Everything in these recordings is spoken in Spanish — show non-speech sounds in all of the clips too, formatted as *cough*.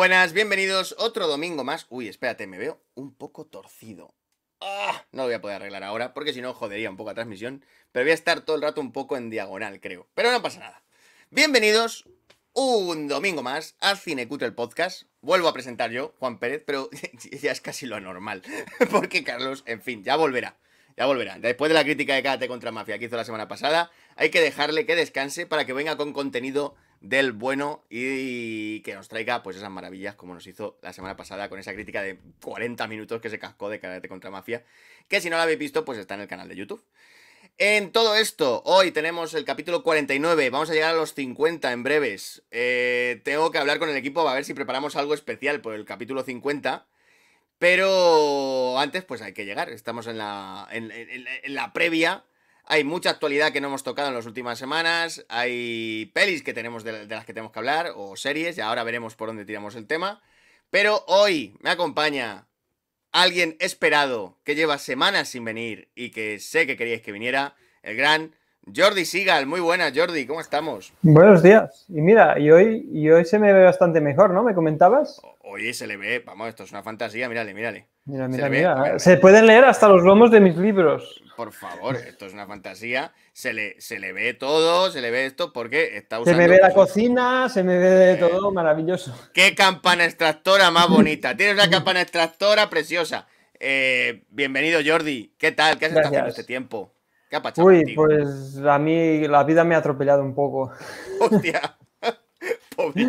buenas, bienvenidos otro domingo más. Uy, espérate, me veo un poco torcido. Ah, no lo voy a poder arreglar ahora porque si no jodería un poco la transmisión, pero voy a estar todo el rato un poco en diagonal, creo. Pero no pasa nada. Bienvenidos un domingo más a Cinecuto el podcast. Vuelvo a presentar yo, Juan Pérez, pero *laughs* ya es casi lo normal *laughs* porque Carlos, en fin, ya volverá. Ya volverá. Después de la crítica de Karate contra Mafia que hizo la semana pasada, hay que dejarle que descanse para que venga con contenido del bueno y que nos traiga pues esas maravillas como nos hizo la semana pasada con esa crítica de 40 minutos que se cascó de Karate contra Mafia, que si no la habéis visto pues está en el canal de YouTube. En todo esto, hoy tenemos el capítulo 49, vamos a llegar a los 50 en breves. Eh, tengo que hablar con el equipo a ver si preparamos algo especial por el capítulo 50. Pero antes, pues hay que llegar. Estamos en la, en la previa hay mucha actualidad que no hemos tocado en las últimas semanas. Hay pelis que tenemos de, las que tenemos que hablar, o series, y ahora veremos por dónde tiramos el tema. Pero hoy me acompaña alguien esperado que lleva semanas sin venir y que sé que queríais que viniera, el gran Jordi Sigal. Muy buenas, Jordi, ¿cómo estamos? Buenos días. Y mira, y hoy, y hoy se me ve bastante mejor, ¿no? ¿Me comentabas? Hoy se le ve, vamos, esto es una fantasía, mírale, mírale. Mira, mira, se mira. se pueden leer hasta los lomos de mis libros. Por favor, esto es una fantasía. Se le, se le ve todo, se le ve esto, porque está usando. Se me ve la cocina, se me ve eh. todo, maravilloso. Qué campana extractora más bonita. Tienes una campana extractora preciosa. Eh, bienvenido, Jordi. ¿Qué tal? ¿Qué has estado haciendo este tiempo? ¿Qué Uy, pues a mí la vida me ha atropellado un poco. Hostia. *laughs* Pobre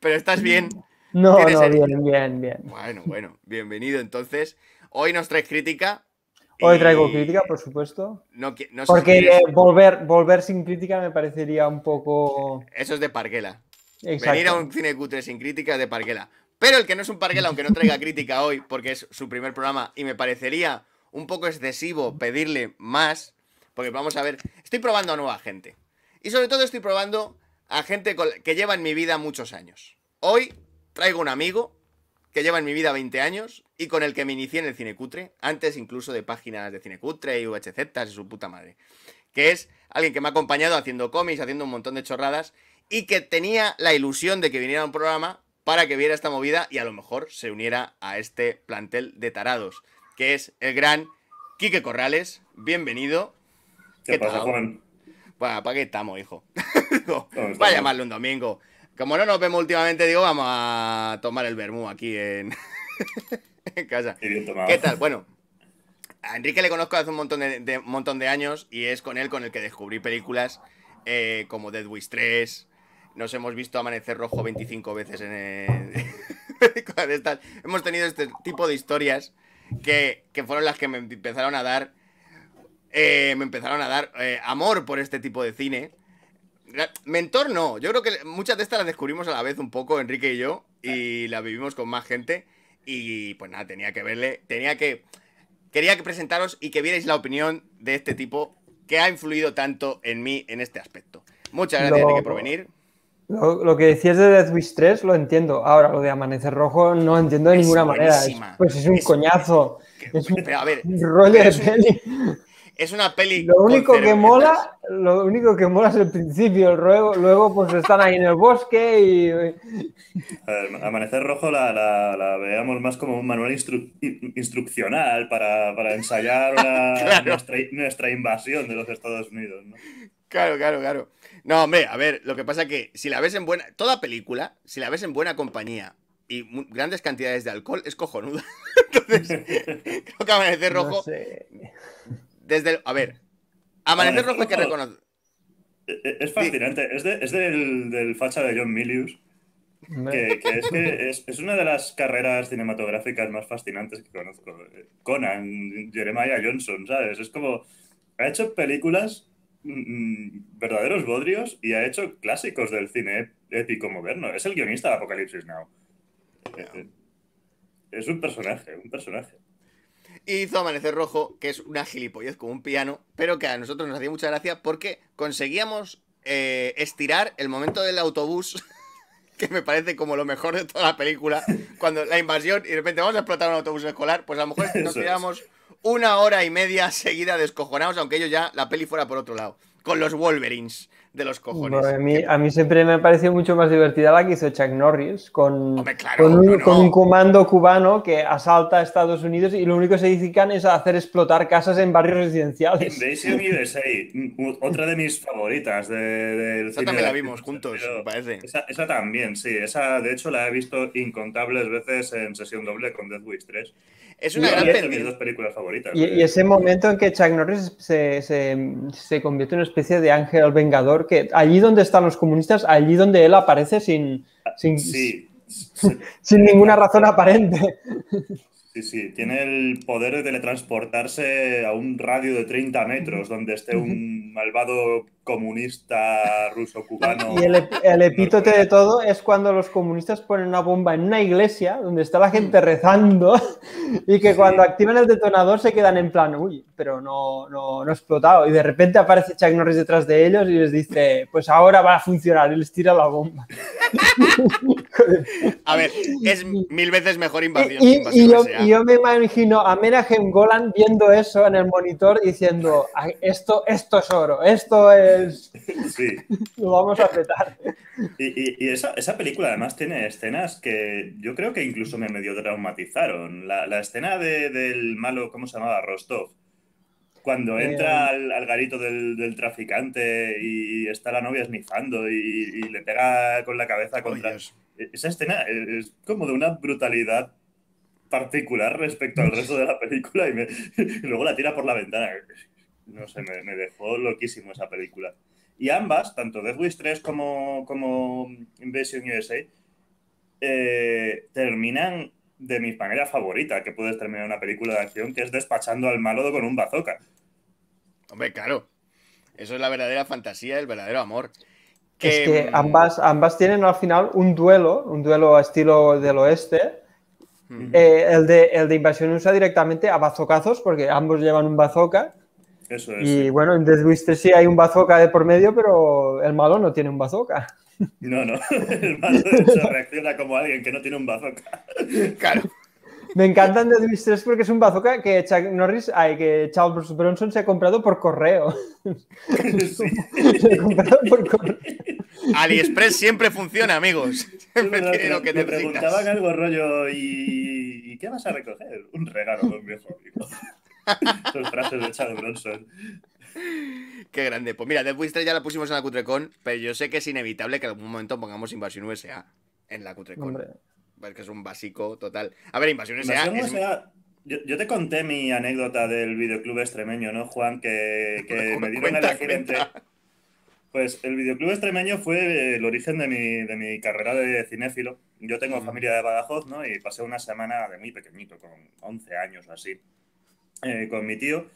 Pero estás bien. *laughs* No, no, bien, bien, bien. Bueno, bueno, bienvenido entonces. Hoy nos traes crítica. Hoy traigo crítica, por supuesto. No, Porque volver, volver sin crítica me parecería un poco. Eso es de Parguela. Exacto. Venir a un cine cutre sin crítica es de Parguela. Pero el que no es un Parguela, aunque no traiga crítica hoy, porque es su primer programa, y me parecería un poco excesivo pedirle más, porque vamos a ver, estoy probando a nueva gente. Y sobre todo estoy probando a gente que lleva en mi vida muchos años. Hoy Traigo un amigo que lleva en mi vida 20 años y con el que me inicié en el cinecutre, antes incluso de páginas de cinecutre y VHZ y su puta madre, que es alguien que me ha acompañado haciendo cómics, haciendo un montón de chorradas y que tenía la ilusión de que viniera a un programa para que viera esta movida y a lo mejor se uniera a este plantel de tarados, que es el gran Quique Corrales. Bienvenido. ¿Qué, pasa, Juan? Bueno, ¿para qué estamos, hijo? *laughs* Voy a llamarle un domingo. Como no nos vemos últimamente, digo, vamos a tomar el vermú aquí en, *laughs* casa. ¿Qué tal? Bueno, a Enrique le conozco hace un montón de, montón de años y es con él con el que descubrí películas eh, como Dead Wish 3. Nos hemos visto Amanecer Rojo 25 veces en, *laughs* el... Hemos tenido este tipo de historias que, fueron las que me empezaron a dar. Eh, me empezaron a dar eh, amor por este tipo de cine Mentor no, yo creo que muchas de estas las descubrimos a la vez un poco Enrique y yo y las vivimos con más gente y pues nada, tenía que verle, tenía que... Quería que presentaros y que vierais la opinión de este tipo que ha influido tanto en mí en este aspecto. Muchas gracias, Enrique, por venir. Lo, que decías de Death Wish 3 lo entiendo. Ahora, lo de Amanecer Rojo no entiendo de ninguna manera. pues es un coñazo. es un, pero rollo de peli. Es una peli. Lo único que mola, lo único que mola es el principio, luego, luego pues están ahí en el bosque y. A ver, Amanecer Rojo la, la, veamos más como un manual instruccional para, ensayar *laughs* nuestra, invasión de los Estados Unidos, ¿no? Claro, claro, claro. No, hombre, a ver, lo que pasa es que si la ves en buena. Toda película, si la ves en buena compañía y grandes cantidades de alcohol, es cojonuda. *laughs* Entonces, *laughs* creo que Amanecer Rojo. Desde el, a ver, Amanecer Rojo que reconocer. Eh, eh, es fascinante, es, del, facha de John Milius. Que, es, es, una de las carreras cinematográficas más fascinantes que conozco. Conan, Jeremiah Johnson, ¿sabes? Es como. Ha hecho películas mm, mm, verdaderos bodrios y ha hecho clásicos del cine épico moderno. Es el guionista de Apocalipsis Now. Eh, es un personaje, un personaje hizo Amanecer Rojo, que es una gilipollez como un piano, pero que a nosotros nos hacía mucha gracia porque conseguíamos eh, estirar el momento del autobús, *laughs* que me parece como lo mejor de toda la película, cuando la invasión y de repente vamos a explotar un autobús escolar, pues a lo mejor *laughs* nos quedamos una hora y media seguida descojonados, aunque ellos ya la peli fuera por otro lado, con los Wolverines de los cojones. a, mí, siempre me ha parecido mucho más divertida la que hizo Chuck Norris con, con, un, comando cubano que asalta a Estados Unidos y lo único que se dedican es a hacer explotar casas en barrios residenciales. Daisy USA, *laughs* otra de mis favoritas de, del esa también la vimos juntos, parece. Esa, también, sí. Esa, de hecho, la he visto incontables veces en sesión doble con Death Wish 3. Es una gran de películas favoritas. Y, ese momento en que Chuck Norris se, se, convierte en una especie de ángel vengador, que allí donde están los comunistas, allí donde él aparece sin, sin, sin ninguna razón aparente. Sí, sí, tiene el poder de teletransportarse a un radio de 30 metros donde esté un malvado comunista ruso-cubano. Y el, epítote de todo es cuando los comunistas ponen una bomba en una iglesia donde está la gente mm. rezando y que cuando activan el detonador se quedan en plan, uy, pero no, no, ha explotado. Y de repente aparece Chuck Norris detrás de ellos y les dice, pues ahora va a funcionar y les tira la bomba. *laughs* a ver, es mil veces mejor invasión. Y, yo, y yo, me imagino a Menachem Golan viendo eso en el monitor diciendo, esto, esto es oro, esto es *laughs* lo vamos a apretar Y, esa, película además tiene escenas que yo creo que incluso me medio traumatizaron. La, escena de, del malo, ¿cómo se llamaba? Rostov. Cuando eh, entra al, garito del, traficante y está la novia esnifando y, le pega con la cabeza contra... esa escena es como de una brutalidad particular respecto al resto de la película y, *laughs* y luego la tira por la ventana. No sé, me, dejó loquísimo esa película. Y ambas, tanto Death Wish 3 como, como Invasion USA, eh, terminan de mi manera favorita que puedes terminar una película de acción, que es despachando al malo con un bazooka. Hombre, claro. Eso es la verdadera fantasía, el verdadero amor. Que... Es que mm, ambas, ambas tienen al final un duelo, un duelo a estilo del oeste. Eh, el, de, el de Invasión USA directamente a bazocazos, porque ambos llevan un bazooka. Eso es. Y bueno, en Death 3 sí hay un bazooka de por medio, pero el malo no tiene un bazooka. No, no. *laughs* El malo reacciona como alguien que no tiene un bazooka. Claro. Me encantan Death Wish 3 porque es un bazooka que Chuck Norris, que Charles Bronson se ha comprado por correo. *laughs* se ha comprado por correo. AliExpress siempre funciona, amigos. Siempre lo que, te preguntaban algo rollo y, ¿y qué vas a recoger? Un regalo de un viejo amigo. *laughs* Los frases de Charles Bronson. Qué grande. Pues mira, Death Wish ya la pusimos en la Cutrecon, pero yo sé que es inevitable que en algún momento pongamos Invasión USA en la Cutrecon. Porque pues es un básico total. A ver, Invasión USA. Yo, te conté mi anécdota del videoclub extremeño, ¿no, Juan? Que, *laughs* me dieron el accidente. Pues el videoclub extremeño fue el origen de mi, carrera de cinéfilo. Yo tengo familia de Badajoz, ¿no? Y pasé una semana de muy pequeñito, con 11 años o así, eh, con mi tío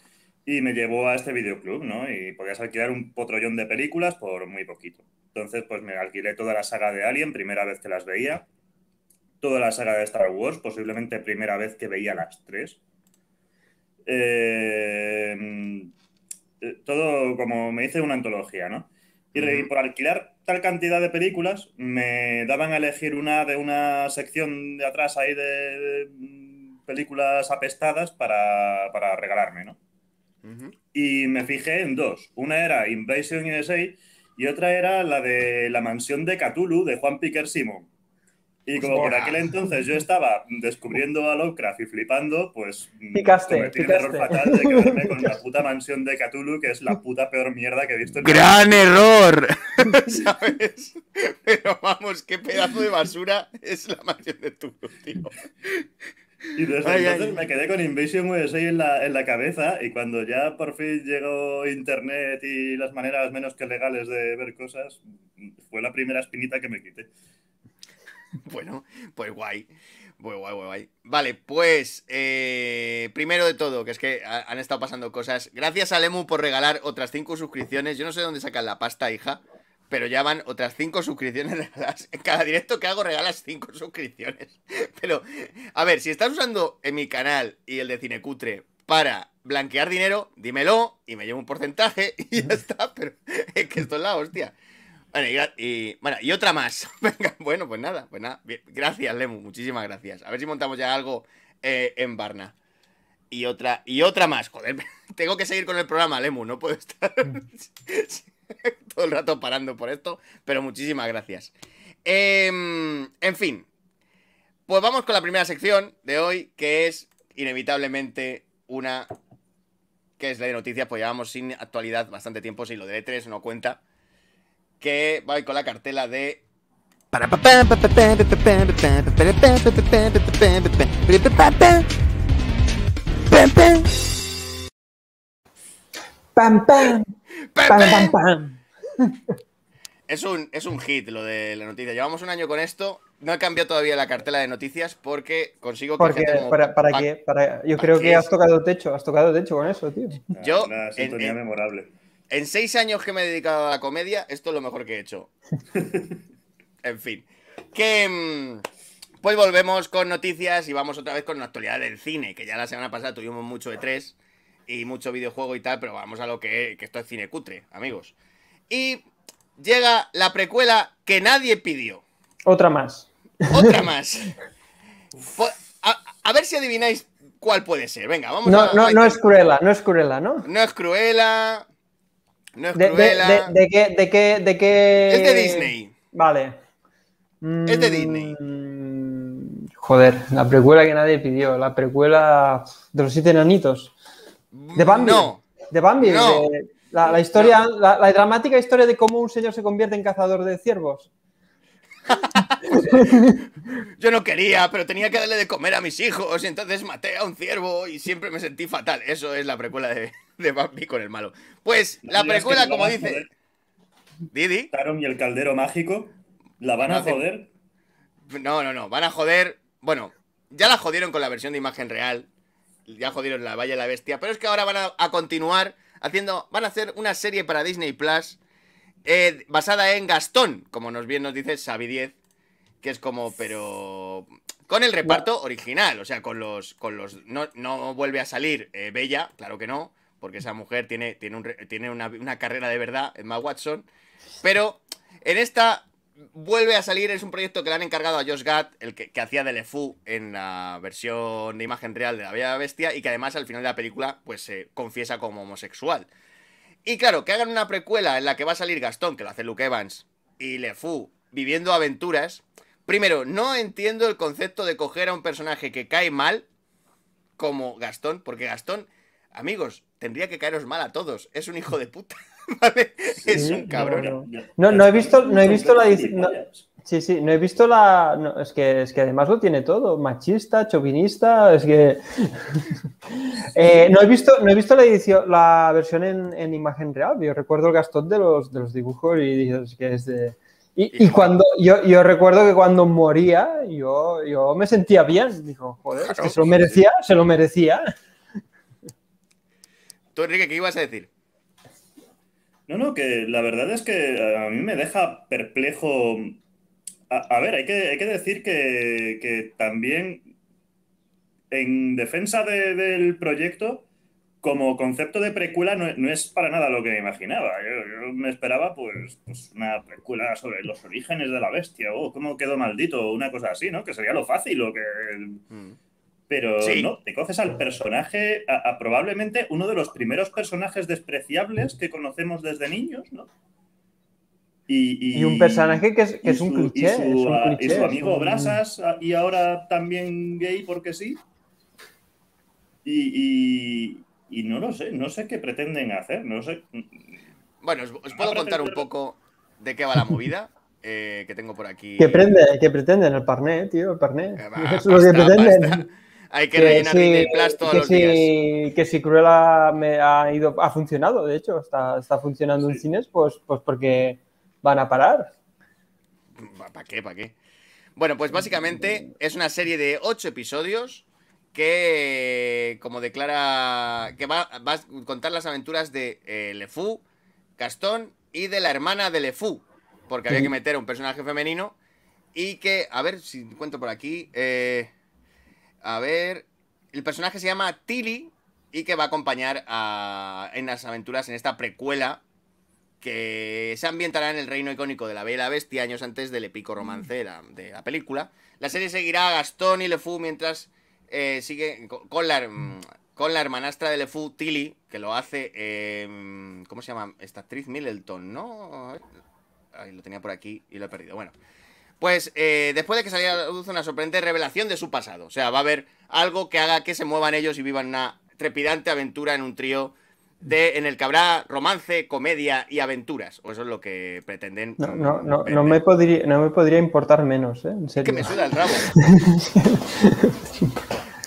y me llevó a este videoclub, ¿no? Y podías alquilar un potrollón de películas por muy poquito. Entonces, pues me alquilé toda la saga de Alien, primera vez que las veía, toda la saga de Star Wars, posiblemente primera vez que veía las tres. Eh, eh, todo como me hice una antología, ¿no? Y por alquilar tal cantidad de películas, me daban a elegir una de una sección de atrás ahí de, películas apestadas para, para regalarme, ¿no? Y me fijé en dos. Una era Invasion USA y otra era la de La mansión de Cthulhu de Juan Piquer Simon. Y como por aquel entonces yo estaba descubriendo a Lovecraft y flipando, pues mm, picaste, cometí picaste. un error fatal de quedarme con la *laughs* puta mansión de Cthulhu, que es la puta peor mierda que he visto en ¡Gran *laughs* error! *laughs* ¿Sabes? Pero vamos, qué pedazo de basura es la mansión de Cthulhu, tío. Y entonces me quedé con Invasion USA en la, en la cabeza y cuando ya por fin llegó Internet y las maneras menos que legales de ver cosas, fue la primera espinita que me quité. Bueno, pues guay. Pues vale, pues eh, primero de todo, que es que han estado pasando cosas. Gracias a Lemu por regalar otras cinco suscripciones. Yo no sé dónde sacan la pasta, hija pero ya van otras 5 suscripciones regaladas. *laughs* En cada directo que hago regalas 5 suscripciones. *laughs* Pero, a ver, si estás usando en mi canal y el de Cinecutre para blanquear dinero, dímelo y me llevo un porcentaje *laughs* y ya está. Pero es que esto es la hostia. Bueno, y, bueno, y otra más. bueno, pues nada, pues nada. gracias, Lemu, muchísimas gracias. A ver si montamos ya algo eh, en Barna. Y otra, y otra más, joder. Tengo que seguir con el programa, Lemu, no puedo estar todo el rato parando por esto, pero muchísimas gracias. en fin, pues vamos con la primera sección de hoy, que es inevitablemente una que es la de noticias, pues llevamos sin actualidad bastante tiempo, si lo de e no cuenta, que va con la cartela de... Pam pam. pam, pam. Es un, es un hit lo de la noticia. Llevamos un año con esto. No he cambiado todavía la cartela de noticias porque consigo que. para, para, qué, yo creo que has tocado techo, has tocado techo con eso, tío. Yo. Una sintonía memorable. En seis años que me he dedicado a la comedia, esto es lo mejor que he hecho. *laughs* en fin. Que. Mm, pues volvemos con noticias y vamos otra vez con la actualidad del cine, que ya la semana pasada tuvimos mucho de tres y mucho videojuego y tal, pero vamos a lo que, esto es cine cutre, amigos. Y llega la precuela que nadie pidió. Otra más. Otra *laughs* más. a, ver si adivináis cuál puede ser. Venga, vamos no, No, no es cruela no es cruela ¿no? No es cruela No es cruela De, qué, de, qué, ¿De qué? Es de Disney. Vale. es de Disney. Mm, joder, la precuela que nadie pidió. La precuela de los siete enanitos. De Bambi. No. De Bambi. la, historia, la, dramática historia de cómo un señor se convierte en cazador de ciervos. *laughs* Yo no quería, pero tenía que darle de comer a mis hijos, y entonces maté a un ciervo y siempre me sentí fatal. Eso es la precuela de, de Bambi con el malo. Pues la precuela, como dice. Didi. Taron y el caldero mágico. ¿La van a joder? No, no, no. Van a joder. Bueno, ya la jodieron con la versión de imagen real, ya jodieron la Vaya la Bestia, pero es que ahora van a, continuar haciendo, van a hacer una serie para Disney Plus eh, basada en Gastón, como nos bien nos dice Xavi 10, que es como, pero con el reparto original, o sea, con los, con los, no, no vuelve a salir eh, Bella, claro que no, porque esa mujer tiene, tiene, tiene una, una carrera de verdad, Emma Watson, pero en esta vuelve a salir, es un proyecto que le han encargado a Josh Gad, el que, hacía de LeFou en la versión de imagen real de la Bella Bestia, y que además al final de la película pues se confiesa como homosexual. Y claro, que hagan una precuela en la que va a salir Gastón, que lo hace Luke Evans, y LeFou viviendo aventuras. Primero, no entiendo el concepto de coger a un personaje que cae mal como Gastón, porque Gastón, amigos, tendría que caeros mal a todos, es un hijo de puta. *laughs* es un cabrón. No, no, he visto, no he visto la. sí, sí, no he visto la. es, que, es que además lo tiene todo: machista, chauvinista. Es que. *laughs* Eh, no, he visto, no he visto la, edición, la versión en, imagen real. Yo recuerdo el Gastón de los, de los dibujos y que es de. Y, cuando yo, yo, recuerdo que cuando moría, yo, yo me sentía bien. dijo joder, se lo merecía, se lo merecía. Tú, Enrique, ¿qué ibas a decir? No, no, que la verdad es que eh, a mí me deja perplejo. A, ver, hay que, decir que, también en defensa del proyecto, como concepto de precuela no, es para nada lo que imaginaba. Yo, me esperaba pues, pues, una precuela sobre los orígenes de la bestia, o cómo quedó maldito, una cosa así, ¿no? Que sería lo fácil, o que pero no, te conoces al personaje, probablemente uno de los primeros personajes despreciables que conocemos desde niños, ¿no? Y, un personaje que es, un, cliché, ah, Y su, amigo Brasas, ah, y ahora también gay porque sí. Y, no lo sé, no sé qué pretenden hacer, no sé. Bueno, os, puedo contar un poco de qué va la movida. *laughs* Eh, que tengo por aquí. ¿Qué prende, pretenden el parné, tío, el parné. Eh, *laughs* es lo que pretenden. Hay que, rellenar el Plus todos que los días. Que si Cruella me ha, ido, ha funcionado, de hecho, está, funcionando en cines, pues, pues porque van a parar. ¿Para qué? ¿Para qué? Bueno, pues básicamente es una serie de ocho episodios que, como declara, que va, a contar las aventuras de eh, Lefou, Gastón y de la hermana de Lefou, porque había que meter un personaje femenino y que, a ver si cuento por aquí, eh, a ver, el personaje se llama Tilly y que va a acompañar a, en las aventuras en esta precuela que se ambientará en el reino icónico de la Bella Bestia años antes del épico romance de la, película. La serie seguirá a Gastón y Lefou mientras eh, sigue con la, mm, con la hermanastra de Lefou, Tilly, que lo hace... Em, ¿Cómo se llama? Esta actriz Middleton, ¿no? Ay, lo tenía por aquí y lo he perdido. Bueno, pues eh, después de que saliera una sorprendente revelación de su pasado. O sea, va a haber algo que haga que se muevan ellos y vivan una trepidante aventura en un trío de, en el que habrá romance, comedia y aventuras. O eso es lo que pretenden. No, no, no, me, podría, no me podría importar menos, ¿eh? En Que me suda el rabo. *laughs*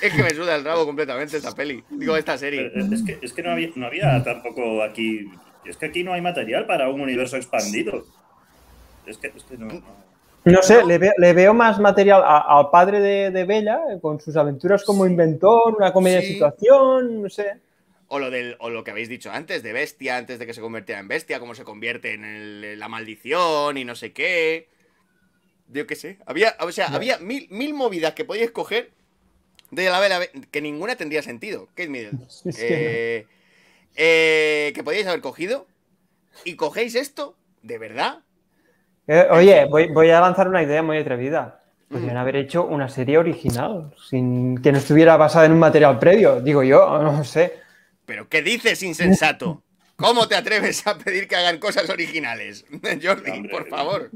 es que me suda el rabo completamente esta peli. Digo, esta serie. es que, es que no, había, no había tampoco aquí. Es que aquí no hay material para un universo expandido. Es que, es que no. No sé, Le, veo, más material al padre de, Bella eh, con sus aventuras como inventor, una comedia de situación, no sé. O lo, del, o lo que habéis dicho antes, de bestia, antes de que se convirtiera en bestia, cómo se convierte en la maldición y no sé qué. Yo qué sé. Había, o sea, había mil, mil movidas que podíais coger de la que ninguna tendría sentido. *laughs* Eh, eh, que podíais haber cogido y cogéis esto, de verdad, eh, oye, voy, a lanzar una idea muy atrevida. Podrían mm. haber hecho una serie original, sin que no estuviera basada en un material previo, digo yo, *laughs* no sé. ¿Pero qué dices, insensato? ¿Cómo te atreves a pedir que hagan cosas originales? *laughs* Jordi, por favor.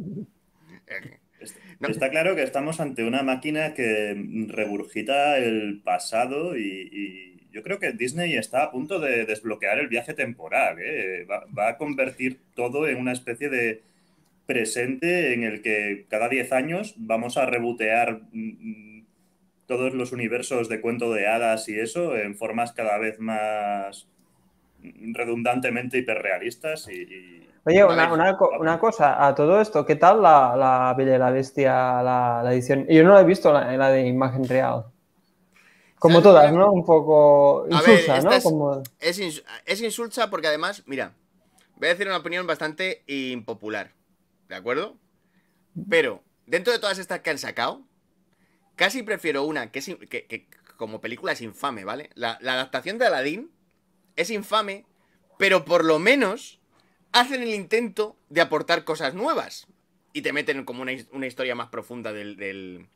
Está claro que estamos ante una máquina que regurgita el pasado y, yo creo que Disney está a punto de desbloquear el viaje temporal. ¿eh? va, a convertir todo en una especie de presente en el que cada 10 años vamos a rebotear mm, mm, todos los universos de cuento de hadas y eso en formas cada vez más redundantemente hiperrealistas. Y, Oye, una, cosa, a todo esto, ¿qué tal la, la Bella y la Bestia, la, la, edición? Yo no la he visto, la, la de imagen real. Como todas, ¿no? Un poco insulsa, ¿no? Es, es, insulsa porque además, mira, voy a decir una opinión bastante impopular. ¿de acuerdo? Pero dentro de todas estas que han sacado, casi prefiero una que, que, como película es infame, ¿vale? La, adaptación de Aladdin es infame, pero por lo menos hacen el intento de aportar cosas nuevas. Y te meten como una, historia más profunda del, del,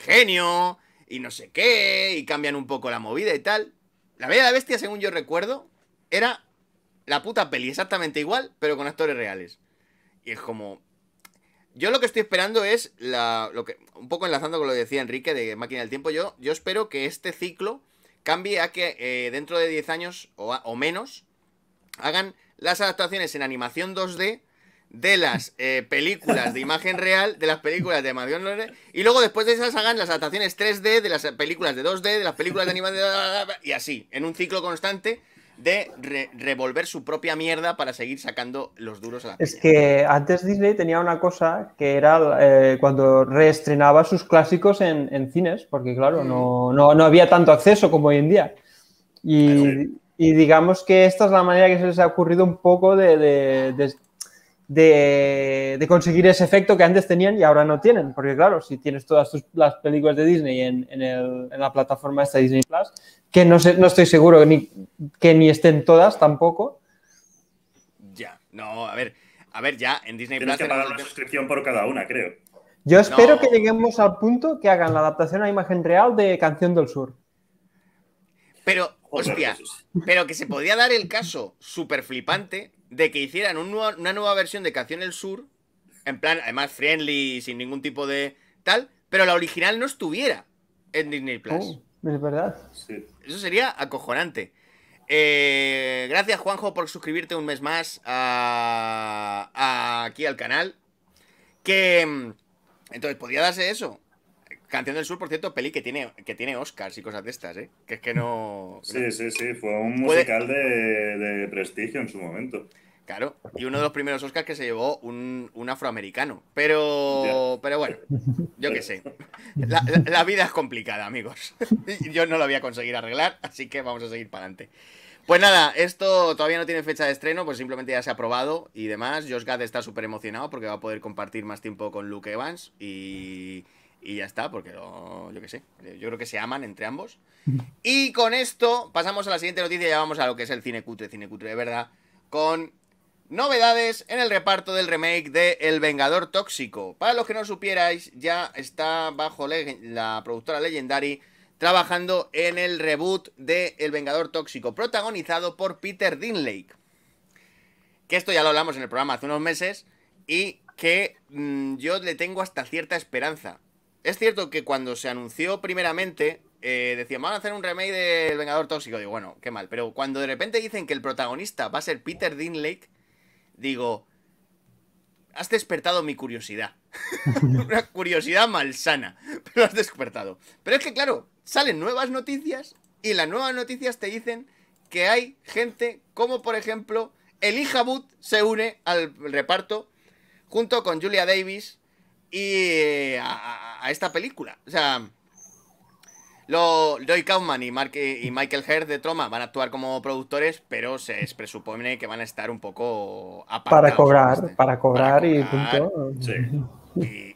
genio. y no sé qué, y cambian un poco la movida y tal. La Bella de la Bestia, según yo recuerdo, era la puta peli exactamente igual, pero con actores reales. Y es como. Yo lo que estoy esperando es Lo que, un poco enlazando con lo que decía Enrique de Máquina del Tiempo, yo, yo espero que este ciclo cambie a que eh, dentro de 10 años o, menos hagan las adaptaciones en animación 2D de las eh, películas de imagen real, de las películas de animación y luego después de esas hagan las adaptaciones 3D de las películas de 2D, de las películas de animación, y así, en un ciclo constante de revolver su propia mierda para seguir sacando los duros a la Es que antes Disney tenía una cosa que era eh, cuando reestrenaba sus clásicos en, cines, porque claro, mm. no, había tanto acceso como hoy en día. Y, digamos que esta es la manera que se les ha ocurrido un poco de de, conseguir ese efecto que antes tenían y ahora no tienen. Porque claro, si tienes todas las películas de Disney en, la plataforma esta Disney Plus, que no, sé, no estoy seguro que ni estén todas tampoco. Ya, no, a ver, a ver, ya en Disney Plus... que pagar la suscripción por cada una, creo. Yo espero que lleguemos al punto que hagan la adaptación a imagen real de Canción del Sur. Pero, hostia, pero que se podía dar el caso súper flipante de que hicieran una nueva versión de Canción El Sur, en plan, además, friendly, sin ningún tipo de tal, pero la original no estuviera en Disney Plus. Oh, es verdad. Eso sería acojonante. Eh, gracias, Juanjo, por suscribirte un mes más aquí al canal. Que. Mm, entonces, podría darse eso. Canción del Sur, por cierto, peli que tiene, que tiene Oscars y cosas de estas, ¿eh? Que es que no. *laughs* Sí, sí, sí, fue un musical de, prestigio en su momento. Claro, y uno de los primeros Oscars que se llevó un, afroamericano. Pero, pero bueno, yo qué sé. *laughs* La, vida es complicada, amigos. *laughs* Yo no lo voy a conseguir arreglar, así que vamos a seguir para adelante. Pues nada, esto todavía no tiene fecha de estreno, pues simplemente ya se ha probado y demás. Josh Gad está súper emocionado porque va a poder compartir más tiempo con Luke Evans y y ya está, porque yo qué sé, yo creo que se aman entre ambos. Y con esto pasamos a la siguiente noticia y ya vamos a lo que es el cine cutre, cine cutre de verdad, con novedades en el reparto del remake de El Vengador Tóxico. Para los que no supierais, ya está bajo la productora Legendary trabajando en el reboot de El Vengador Tóxico, protagonizado por Peter Dinlake. Que esto ya lo hablamos en el programa hace unos meses y que mm, yo le tengo hasta cierta esperanza. Es cierto que cuando se anunció primeramente, eh, decían, van a hacer un remake del Vengador Tóxico. Digo, bueno, qué mal. Pero cuando de repente dicen que el protagonista va a ser Peter Dinlake, digo, has despertado mi curiosidad. *laughs* Una curiosidad malsana, pero has despertado. Pero es que, claro, salen nuevas noticias y las nuevas noticias te dicen que hay gente como, por ejemplo, Elijah Wood se une al reparto junto con Julia Davis, y eh, a, esta película. O sea, lo, Kaufman y, eh, y Michael Heard de Troma van a actuar como productores, pero se presupone que van a estar un poco Para cobrar, para cobrar, y punto.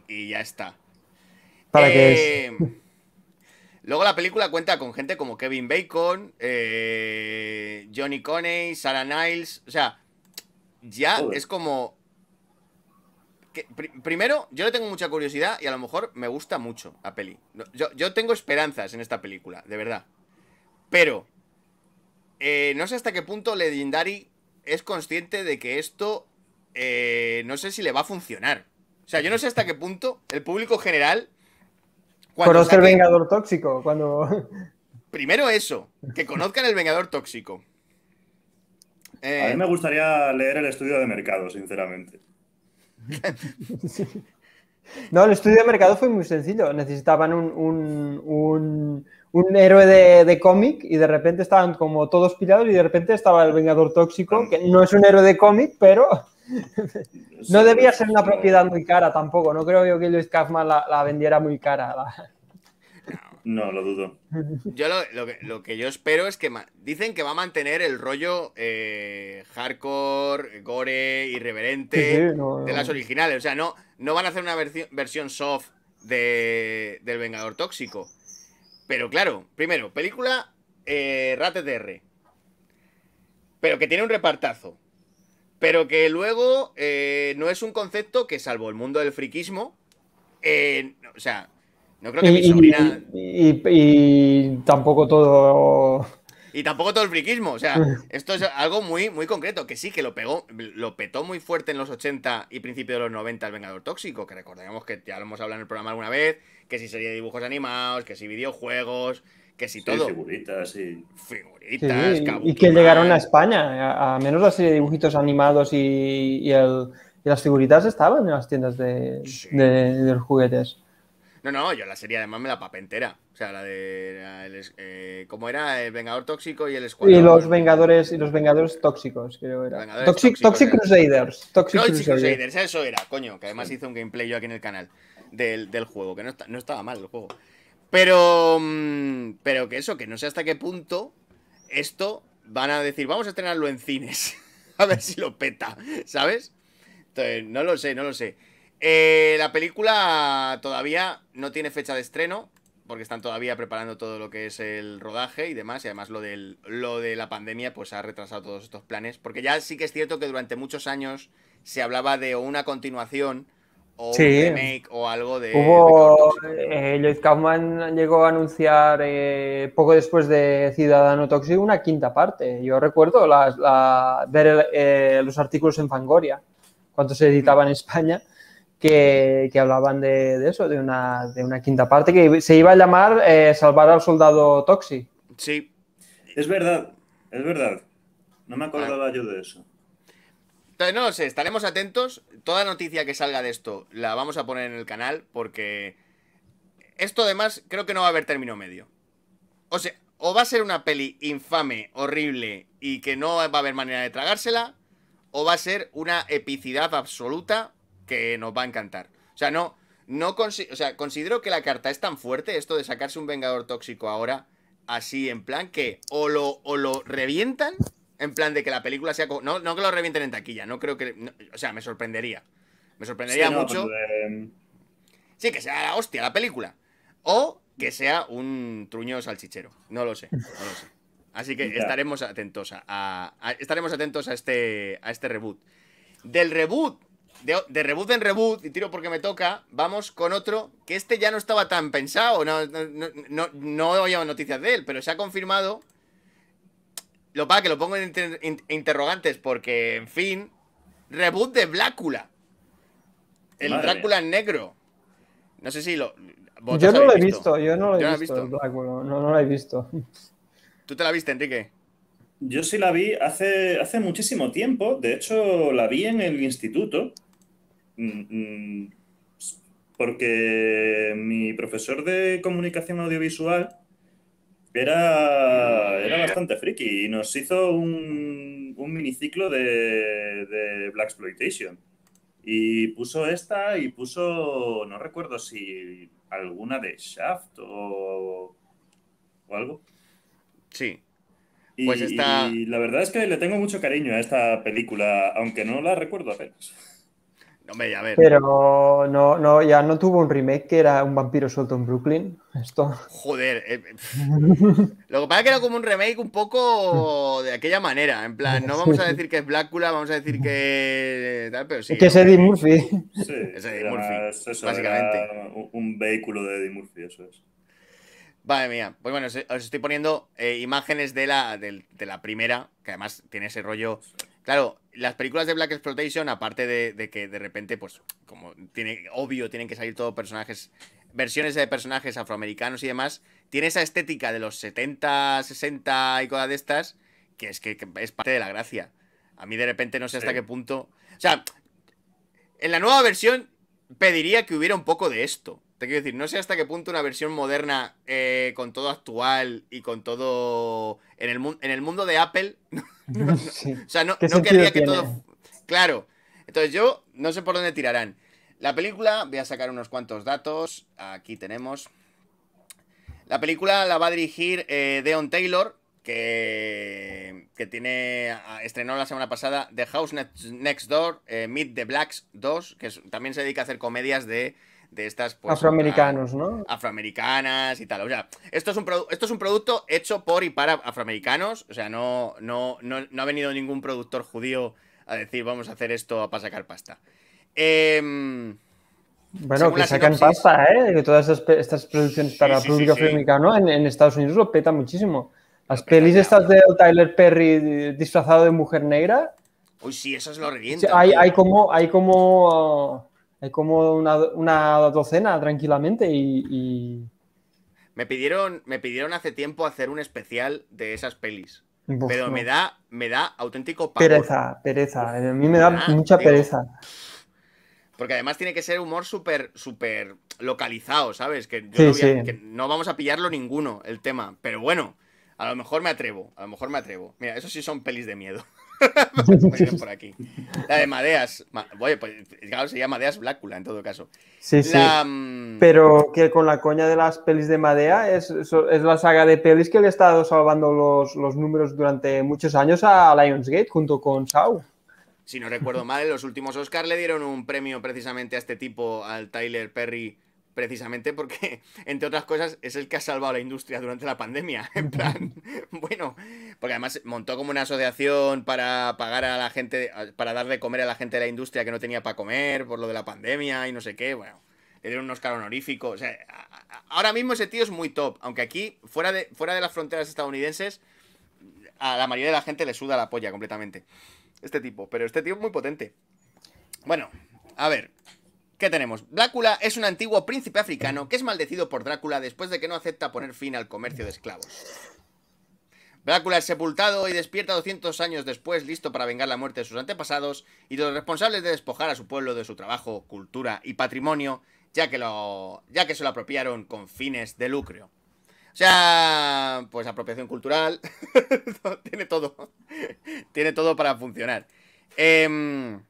Y, ya está. ¿Para qué em, Luego la película cuenta con gente como Kevin Bacon, eh, Johnny Coney, Sarah Niles. O sea, ya es como primero, yo le tengo mucha curiosidad y a lo mejor me gusta mucho a peli. Yo, tengo esperanzas en esta película, de verdad. Pero, eh, no sé hasta qué punto Legendary es consciente de que esto, eh, no sé si le va a funcionar. O sea, yo no sé hasta qué punto el público general... Conoce el Vengador Tóxico, cuando... *laughs* Primero eso, que conozcan el Vengador Tóxico. a mí eh, me gustaría leer el estudio de mercado, sinceramente. *laughs* No, el estudio de mercado fue muy sencillo. Necesitaban un, héroe de, cómic y de repente estaban como todos pillados y de repente estaba el Vengador Tóxico, que no es un héroe de cómic, pero *laughs* no debía ser una propiedad muy cara tampoco. No creo yo que Luis Kaufman la, vendiera muy cara. No, lo dudo. *laughs* Yo lo, que, yo espero es que dicen que va a mantener el rollo eh, hardcore, gore, irreverente de las originales. O sea, no, no van a hacer una versión soft de, del Vengador Tóxico. Pero claro, primero, película eh, R Pero que tiene un repartazo. Pero que luego eh, no es un concepto que, salvo el mundo del friquismo, eh, o sea, no creo que y, mi sobrina. Y, tampoco todo. Y tampoco todo el friquismo. O sea, *laughs* esto es algo muy, muy concreto. Que sí, que lo pegó, lo petó muy fuerte en los 80 y principio de los 90 el Vengador Tóxico. Que recordemos que ya lo hemos hablado en el programa alguna vez. Que si sería de dibujos animados, que si videojuegos, que si todo. Figuritas, y... Figuritas, Y que llegaron a España. A, menos la serie de dibujitos animados y, las figuritas estaban en las tiendas de, de los juguetes. No, no, yo la serie además me la papé entera. O sea, la de. Eh, ¿Cómo era? El Vengador Tóxico y el Escuadrón. Y los Vengadores, y los Vengadores Tóxicos, creo era. tóxicos, Toxic, eh. Crusaders. Toxic Crusaders. eso era, coño. Que además hice un gameplay yo aquí en el canal del, juego, que no, no estaba mal el juego. Pero. Mm, pero que eso, que no sé hasta qué punto esto van a decir, vamos a estrenarlo en cines. *laughs* a ver si lo peta, ¿sabes? Entonces, no lo sé, no lo sé. Eh, la película todavía no tiene fecha de estreno, porque están todavía preparando todo lo que es el rodaje y demás, y además lo, del, lo de la pandemia pues ha retrasado todos estos planes, porque ya sí que es cierto que durante muchos años se hablaba de una continuación o un remake o algo de... Hubo, eh, Lloyd Kaufman llegó a anunciar eh, poco después de Ciudadano Tóxico una quinta parte, yo recuerdo ver los artículos en Fangoria, cuando se editaba en mm. España que, hablaban de, eso, de una, quinta parte que se iba a llamar eh, Salvar al Soldado Toxi. Sí, es verdad, es verdad. No me acordaba yo de eso. Entonces, no sé, estaremos atentos. Toda noticia que salga de esto la vamos a poner en el canal porque esto además creo que no va a haber término medio. O sea, o va a ser una peli infame, horrible y que no va a haber manera de tragársela, o va a ser una epicidad absoluta que nos va a encantar. O sea, no, no o sea, considero que la carta es tan fuerte, esto de sacarse un Vengador Tóxico ahora, así en plan que o lo, o lo revientan, en plan de que la película sea... No, no que lo revienten en taquilla, no creo que... o sea, me sorprendería. Me sorprendería mucho. Pues, eh, sí, que sea la hostia la película. O que sea un truño salchichero. No lo sé, Así que *laughs* estaremos atentos a estaremos atentos a este, a este reboot. Del reboot de, reboot en reboot y tiro porque me toca, vamos con otro que este ya no estaba tan pensado, no, no, no, había noticias de él, pero se ha confirmado. Lo para que lo pongo en interrogantes porque, en fin, reboot de Blácula. El Drácula negro. No sé si lo... Yo no lo he visto? yo no lo he visto, No, no lo he visto. ¿Tú te la viste, Enrique? Yo sí la vi hace, hace muchísimo tiempo, de hecho la vi en el instituto Mm, mm, pues, porque mi profesor de comunicación audiovisual era, era bastante friki y nos hizo un, un miniciclo de, de Black Exploitation. Y puso esta y puso, no recuerdo si alguna de Shaft o, o algo. Sí. Pues y la verdad es que le tengo mucho cariño a esta película, aunque no la recuerdo apenas. Pero no, no, ya no tuvo un remake que era un vampiro suelto en Brooklyn. Esto. Joder. Eh, *laughs* lo que pasa es que era como un remake un poco de aquella manera. En plan, no vamos a decir que es Blácula, vamos a decir que. Que es Eddie Murphy. Sí, es Eddie Murphy. básicamente. un vehículo de Eddie Murphy, eso es. Vale, mía. Pues bueno, os estoy poniendo eh, imágenes de la, de la primera, que además tiene ese rollo Claro, las películas de Black Exploitation, aparte de, que de repente, pues, como tiene, obvio, tienen que salir todos personajes, versiones de personajes afroamericanos y demás, tiene esa estética de los 70, 60 y cosas de estas, que es que, es parte de la gracia. A mí de repente no sé hasta qué punto. O sea, en la nueva versión pediría que hubiera un poco de esto. Te quiero decir, no sé hasta qué punto una versión moderna eh, con todo actual y con todo. En el, en el mundo de Apple. *laughs* *laughs* O sea, no, querría que todo. Claro. Entonces yo no sé por dónde tirarán. La película, voy a sacar unos cuantos datos. Aquí tenemos. La película la va a dirigir eh, Deon Taylor, que, que, tiene estrenó la semana pasada The House Next Door, eh, Meet the Blacks 2, que también se dedica a hacer comedias de de estas... Pues, afroamericanos, ¿no? Afroamericanas y tal. O sea, esto es, un esto es un producto hecho por y para afroamericanos. O sea, no, no, no, ha venido ningún productor judío a decir vamos a hacer esto para sacar pasta. Em, bueno, que sacan pasta, ¿eh? Que todas estas, producciones para público afroamericano en, Estados Unidos lo peta muchísimo. Las pelis estas de Tyler Perry eh, disfrazado de mujer negra. Uy, sí, es lo revientan. Hay, hay, como, hay como hay como una, docena tranquilamente y, Me, pidieron, me pidieron hace tiempo hacer un especial de esas pelis. pero me da, me da auténtico Pereza, pereza. A mí me da mucha pereza. Porque además tiene que ser humor súper, localizado, ¿sabes? Que, yo no que no vamos a pillarlo ninguno el tema. Pero bueno, a lo mejor me atrevo. A lo mejor me atrevo. Mira, eso sí son pelis de miedo. *laughs* *laughs* *laughs* La de Madeas. Oye, pues claro, llama Madeas Blácula en todo caso. Sí, sí. Pero que con la coña de las pelis de Madea es, la saga de pelis que le ha estado salvando los, los números durante muchos años a Lionsgate junto con Shaw. Si no recuerdo mal, en los últimos Oscars le dieron un premio precisamente a este tipo, al Tyler Perry precisamente porque, *laughs* entre otras cosas, es el que ha salvado a la industria durante la pandemia. *laughs* En plan, bueno, porque además montó como una asociación para pagar a la gente, para dar de comer a la gente de la industria que no tenía para comer por lo de la pandemia y no sé qué. Bueno, le dieron un Oscar honorífico. O sea, ahora mismo ese tío es muy top, aunque aquí, fuera de, fuera de las fronteras estadounidenses, a la mayoría de la gente le suda la polla completamente. Este tipo, pero este tío es muy potente. Bueno, a ver, ¿Qué tenemos? Drácula es un antiguo príncipe africano que es maldecido por Drácula después de que no acepta poner fin al comercio de esclavos. Drácula es sepultado y despierta 200 años después listo para vengar la muerte de sus antepasados y de los responsables de despojar a su pueblo de su trabajo, cultura y patrimonio, ya que, lo, ya que se lo apropiaron con fines de lucro. O sea, pues apropiación cultural, *laughs* tiene todo, tiene todo para funcionar. Eh,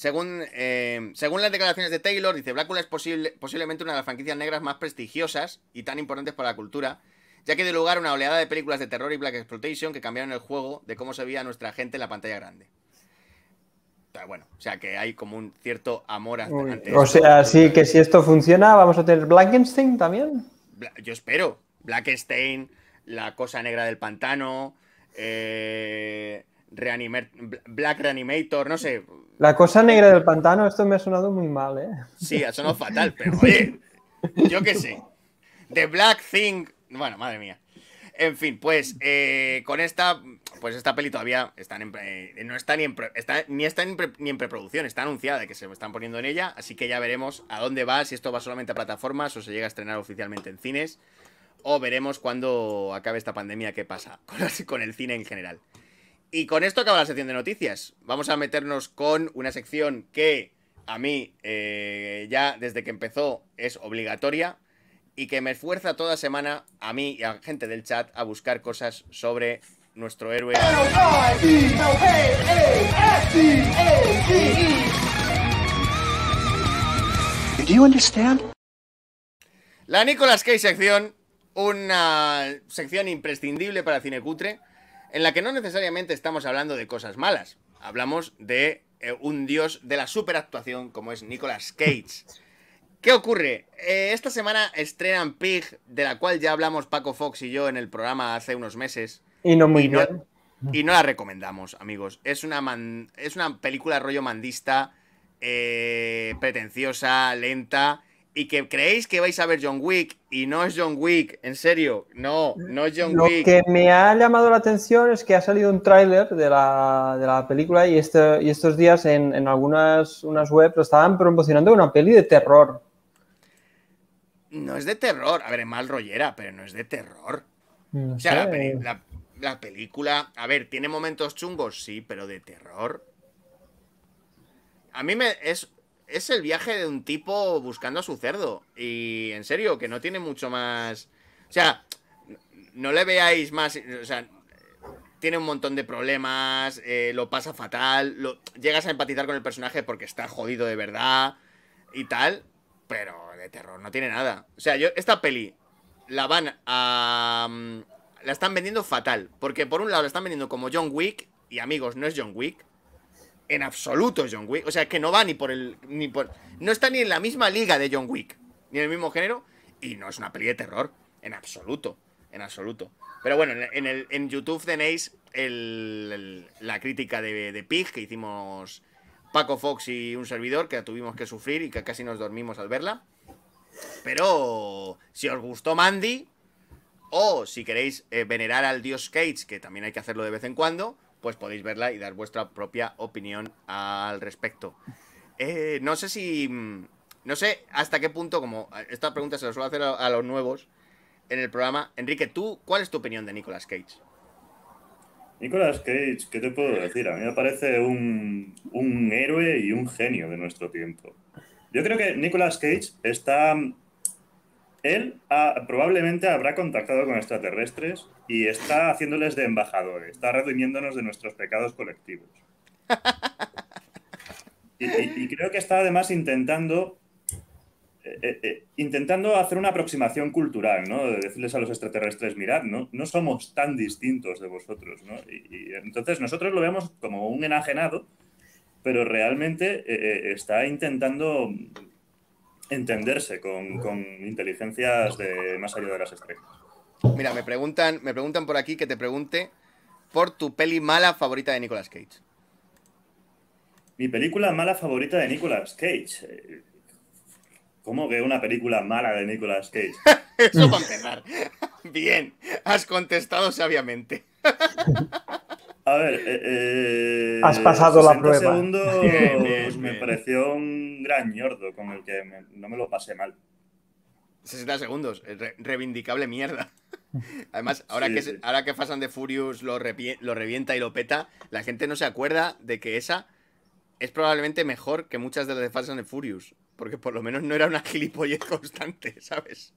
según, em, según las declaraciones de Taylor, dice Blácula es posiblemente una de las franquicias negras más prestigiosas y tan importantes para la cultura, ya que dio lugar a una oleada de películas de terror y black exploitation que cambiaron el juego de cómo se veía nuestra gente en la pantalla grande. Ah, bueno, o sea que hay como un cierto amor ante O sea, sí que si esto funciona, vamos a tener Blackenstein también. Yo espero. Blackenstein, la cosa negra del pantano, eh, Black Reanimator, no sé la cosa negra del pantano, esto me ha sonado muy mal, ¿eh? Sí, ha sonado fatal, pero oye, yo qué sé. The Black Thing. Bueno, madre mía. En fin, pues eh, con esta, pues esta peli todavía en, eh, no está ni en, está, ni, está en preproducción, está anunciada de que se están poniendo en ella, así que ya veremos a dónde va, si esto va solamente a plataformas o se llega a estrenar oficialmente en cines, o veremos cuando acabe esta pandemia qué pasa con el cine en general. Y con esto acaba la sección de noticias. Vamos a meternos con una sección que a mí eh, ya desde que empezó es obligatoria y que me esfuerza toda semana a mí y a gente del chat a buscar cosas sobre nuestro héroe. La Nicolas Cage sección, una sección imprescindible para Cinecutre en la que no necesariamente estamos hablando de cosas malas, hablamos de eh, un dios de la superactuación como es Nicolas Cage. *laughs* ¿Qué ocurre? Eh, esta semana estrenan Pig, de la cual ya hablamos Paco Fox y yo en el programa hace unos meses. Y no muy y no, *laughs* la recomendamos, amigos. Es una, es una película rollo mandista, eh, pretenciosa, lenta y que creéis que vais a ver John Wick y no es John Wick, en serio, no, no es John Wick. Lo que me ha llamado la atención es que ha salido un tráiler de la, película este, y, estos días en, algunas unas webs estaban promocionando una peli de terror. No es de terror, a ver, mal rollera, pero no es de terror. o sea, la, película, a ver, tiene momentos chungos, sí, pero de terror. A mí me es es el viaje de un tipo buscando a su cerdo. Y en serio, que no tiene mucho más. O sea, no le veáis más. O sea, tiene un montón de problemas, eh, lo pasa fatal, llegas a empatizar con el personaje porque está jodido de verdad y tal, pero de terror no tiene nada. O sea, yo esta peli la van a... Mm, la están vendiendo fatal, porque por un lado la están vendiendo como John Wick, y amigos, no es John Wick, en absoluto John Wick. O sea, que no va ni por el. no está ni en la misma liga de John Wick, ni en el mismo género. Y no es una peli de terror, en absoluto. En absoluto. Pero bueno, en, YouTube tenéis la crítica de, de, Pig que hicimos Paco Fox y un servidor, que tuvimos que sufrir y que casi nos dormimos al verla. Pero si os gustó Mandy, o si queréis eh, venerar al dios Cage, que también hay que hacerlo de vez en cuando, pues podéis verla y dar vuestra propia opinión al respecto. Eh, no sé si... Mm, no sé hasta qué punto, como esta pregunta se la suelo hacer a, a, los nuevos en el programa. Enrique, ¿tú cuál es tu opinión de Nicolas Cage? Nicolas Cage, ¿qué te puedo decir? A mí me parece un, un héroe y un genio de nuestro tiempo. Yo creo que Nicolas Cage está él ah, probablemente habrá contactado con extraterrestres y está haciéndoles de embajador, está redimiéndonos de nuestros pecados colectivos. Y, creo que está además intentando, eh, eh, eh, intentando hacer una aproximación cultural, ¿no? De decirles a los extraterrestres, mirad, no, no somos tan distintos de vosotros, ¿no? Y, entonces nosotros lo vemos como un enajenado, pero realmente está intentando entenderse con, inteligencias de más allá de las estrellas. Mira, me preguntan, me preguntan por aquí que te pregunte por tu peli mala favorita de Nicolas Cage. Mi película mala favorita de Nicolas Cage. Eh, ¿Cómo que una película mala de Nicolas Cage? *laughs* Eso para empezar. *laughs* Bien, has contestado sabiamente. *laughs* A ver, eh, eh, has pasado la prueba. segundos *laughs* me pareció un gran ñordo con el que no me lo pasé mal. 60 segundos, eh, reivindicable mierda. *laughs* Además, ahora, que, ahora que Fast and Furious lo, revienta y lo peta, la gente no se acuerda de que esa es probablemente mejor que muchas de las de Fast de Furious, porque por lo menos no era una *laughs* gilipollez constante, ¿sabes?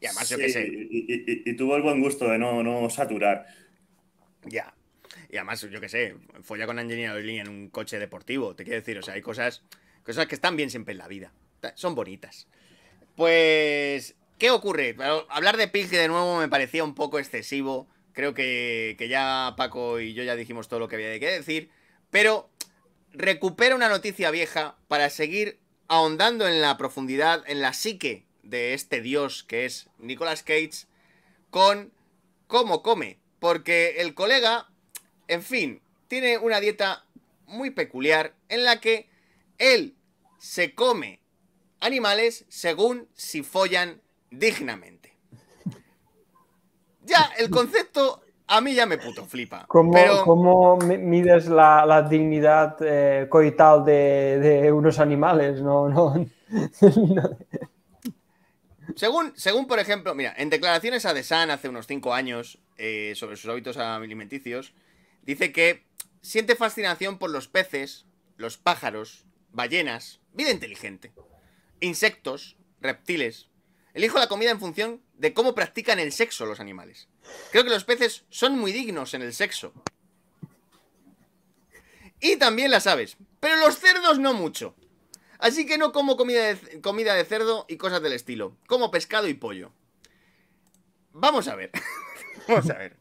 Y además, yo qué sé. Y, tuvo el buen gusto de no, no saturar. Ya, y además, yo qué sé, follar con Angelina Jolie en un coche deportivo. Te quiero decir, o sea, hay cosas, cosas que están bien siempre en la vida. Son bonitas. Pues, ¿qué ocurre? hablar de Pig de nuevo me parecía un poco excesivo. Creo que, ya Paco y yo ya dijimos todo lo que había que decir. Pero recupero una noticia vieja para seguir ahondando en la profundidad, en la psique de este dios que es Nicolas Cage, con cómo come. Porque el colega en fin, tiene una dieta muy peculiar en la que él se come animales según si follan dignamente. Ya, el concepto a mí ya me puto flipa. ¿Cómo, mides la, dignidad eh, coital de, unos animales? No, no. *laughs* según, por ejemplo, mira, en declaraciones a The hace unos 5 años eh, sobre sus hábitos alimenticios, Dice que siente fascinación por los peces, los pájaros, ballenas, vida inteligente, insectos, reptiles. Elijo la comida en función de cómo practican el sexo los animales. Creo que los peces son muy dignos en el sexo. Y también las aves, pero los cerdos no mucho. Así que no como comida de, comida de cerdo y cosas del estilo. Como pescado y pollo. Vamos a ver. *laughs* Vamos a ver.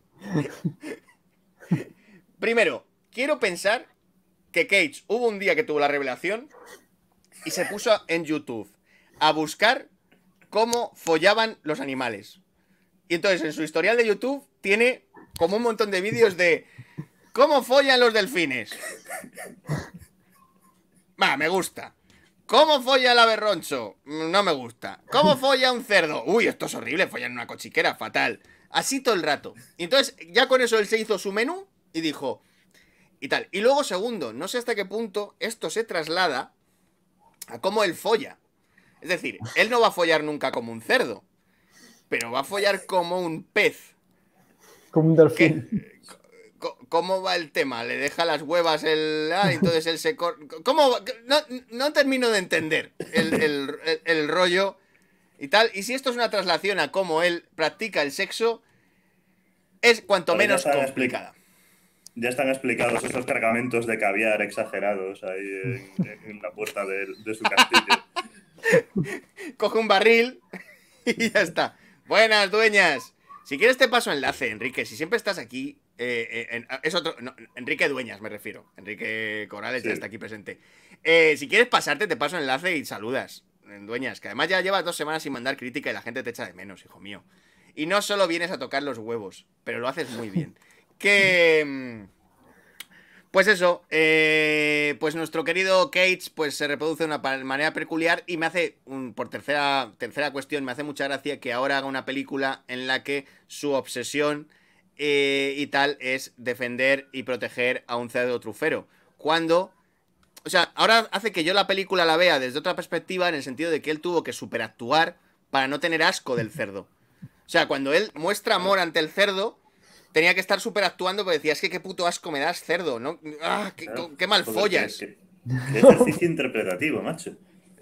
Primero, quiero pensar que Cage hubo un día que tuvo la revelación y se puso en YouTube a buscar cómo follaban los animales. Y entonces en su historial de YouTube tiene como un montón de vídeos de cómo follan los delfines. Va, me gusta. ¿Cómo folla el aberroncho? No me gusta. ¿Cómo folla un cerdo? Uy, esto es horrible, follan una cochiquera, fatal. Así todo el rato. Y entonces ya con eso él se hizo su menú y dijo, y tal. Y luego, segundo, no sé hasta qué punto esto se traslada a cómo él folla. Es decir, él no va a follar nunca como un cerdo, pero va a follar como un pez. Como un delfín. ¿Cómo va el tema? ¿Le deja las huevas el... Ah, entonces él se... corta. ¿Cómo? No, termino de entender el, el rollo y tal. Y si esto es una traslación a cómo él practica el sexo, es cuanto menos complicada ya están explicados esos cargamentos de caviar exagerados ahí en, la puerta de, su castillo. *laughs* Coge un barril *laughs* y ya está. Buenas, dueñas. Si quieres te paso enlace, Enrique. Si siempre estás aquí, eh, eh, ah, es otro, Enrique Dueñas me refiero. Enrique Corales ya está aquí presente. Eh, si quieres pasarte, te paso enlace y saludas. Dueñas, que además ya llevas dos semanas sin mandar crítica y la gente te echa de menos, hijo mío. Y no solo vienes a tocar los huevos, pero lo haces muy bien. *laughs* que... Mm, pues eso, eh, pues nuestro querido Cage pues se reproduce de una manera peculiar y me hace, por tercera, tercera cuestión, me hace mucha gracia que ahora haga una película en la que su obsesión eh, y tal es defender y proteger a un cerdo trufero. Cuando, o sea, ahora hace que yo la película la vea desde otra perspectiva en el sentido de que él tuvo que superactuar para no tener asco del cerdo. O sea, cuando él muestra amor ante el cerdo, tenía que estar súper actuando porque decías que qué puto asco me das, cerdo, ¿no? Ah, qué, qué mal follas! ejercicio interpretativo, macho.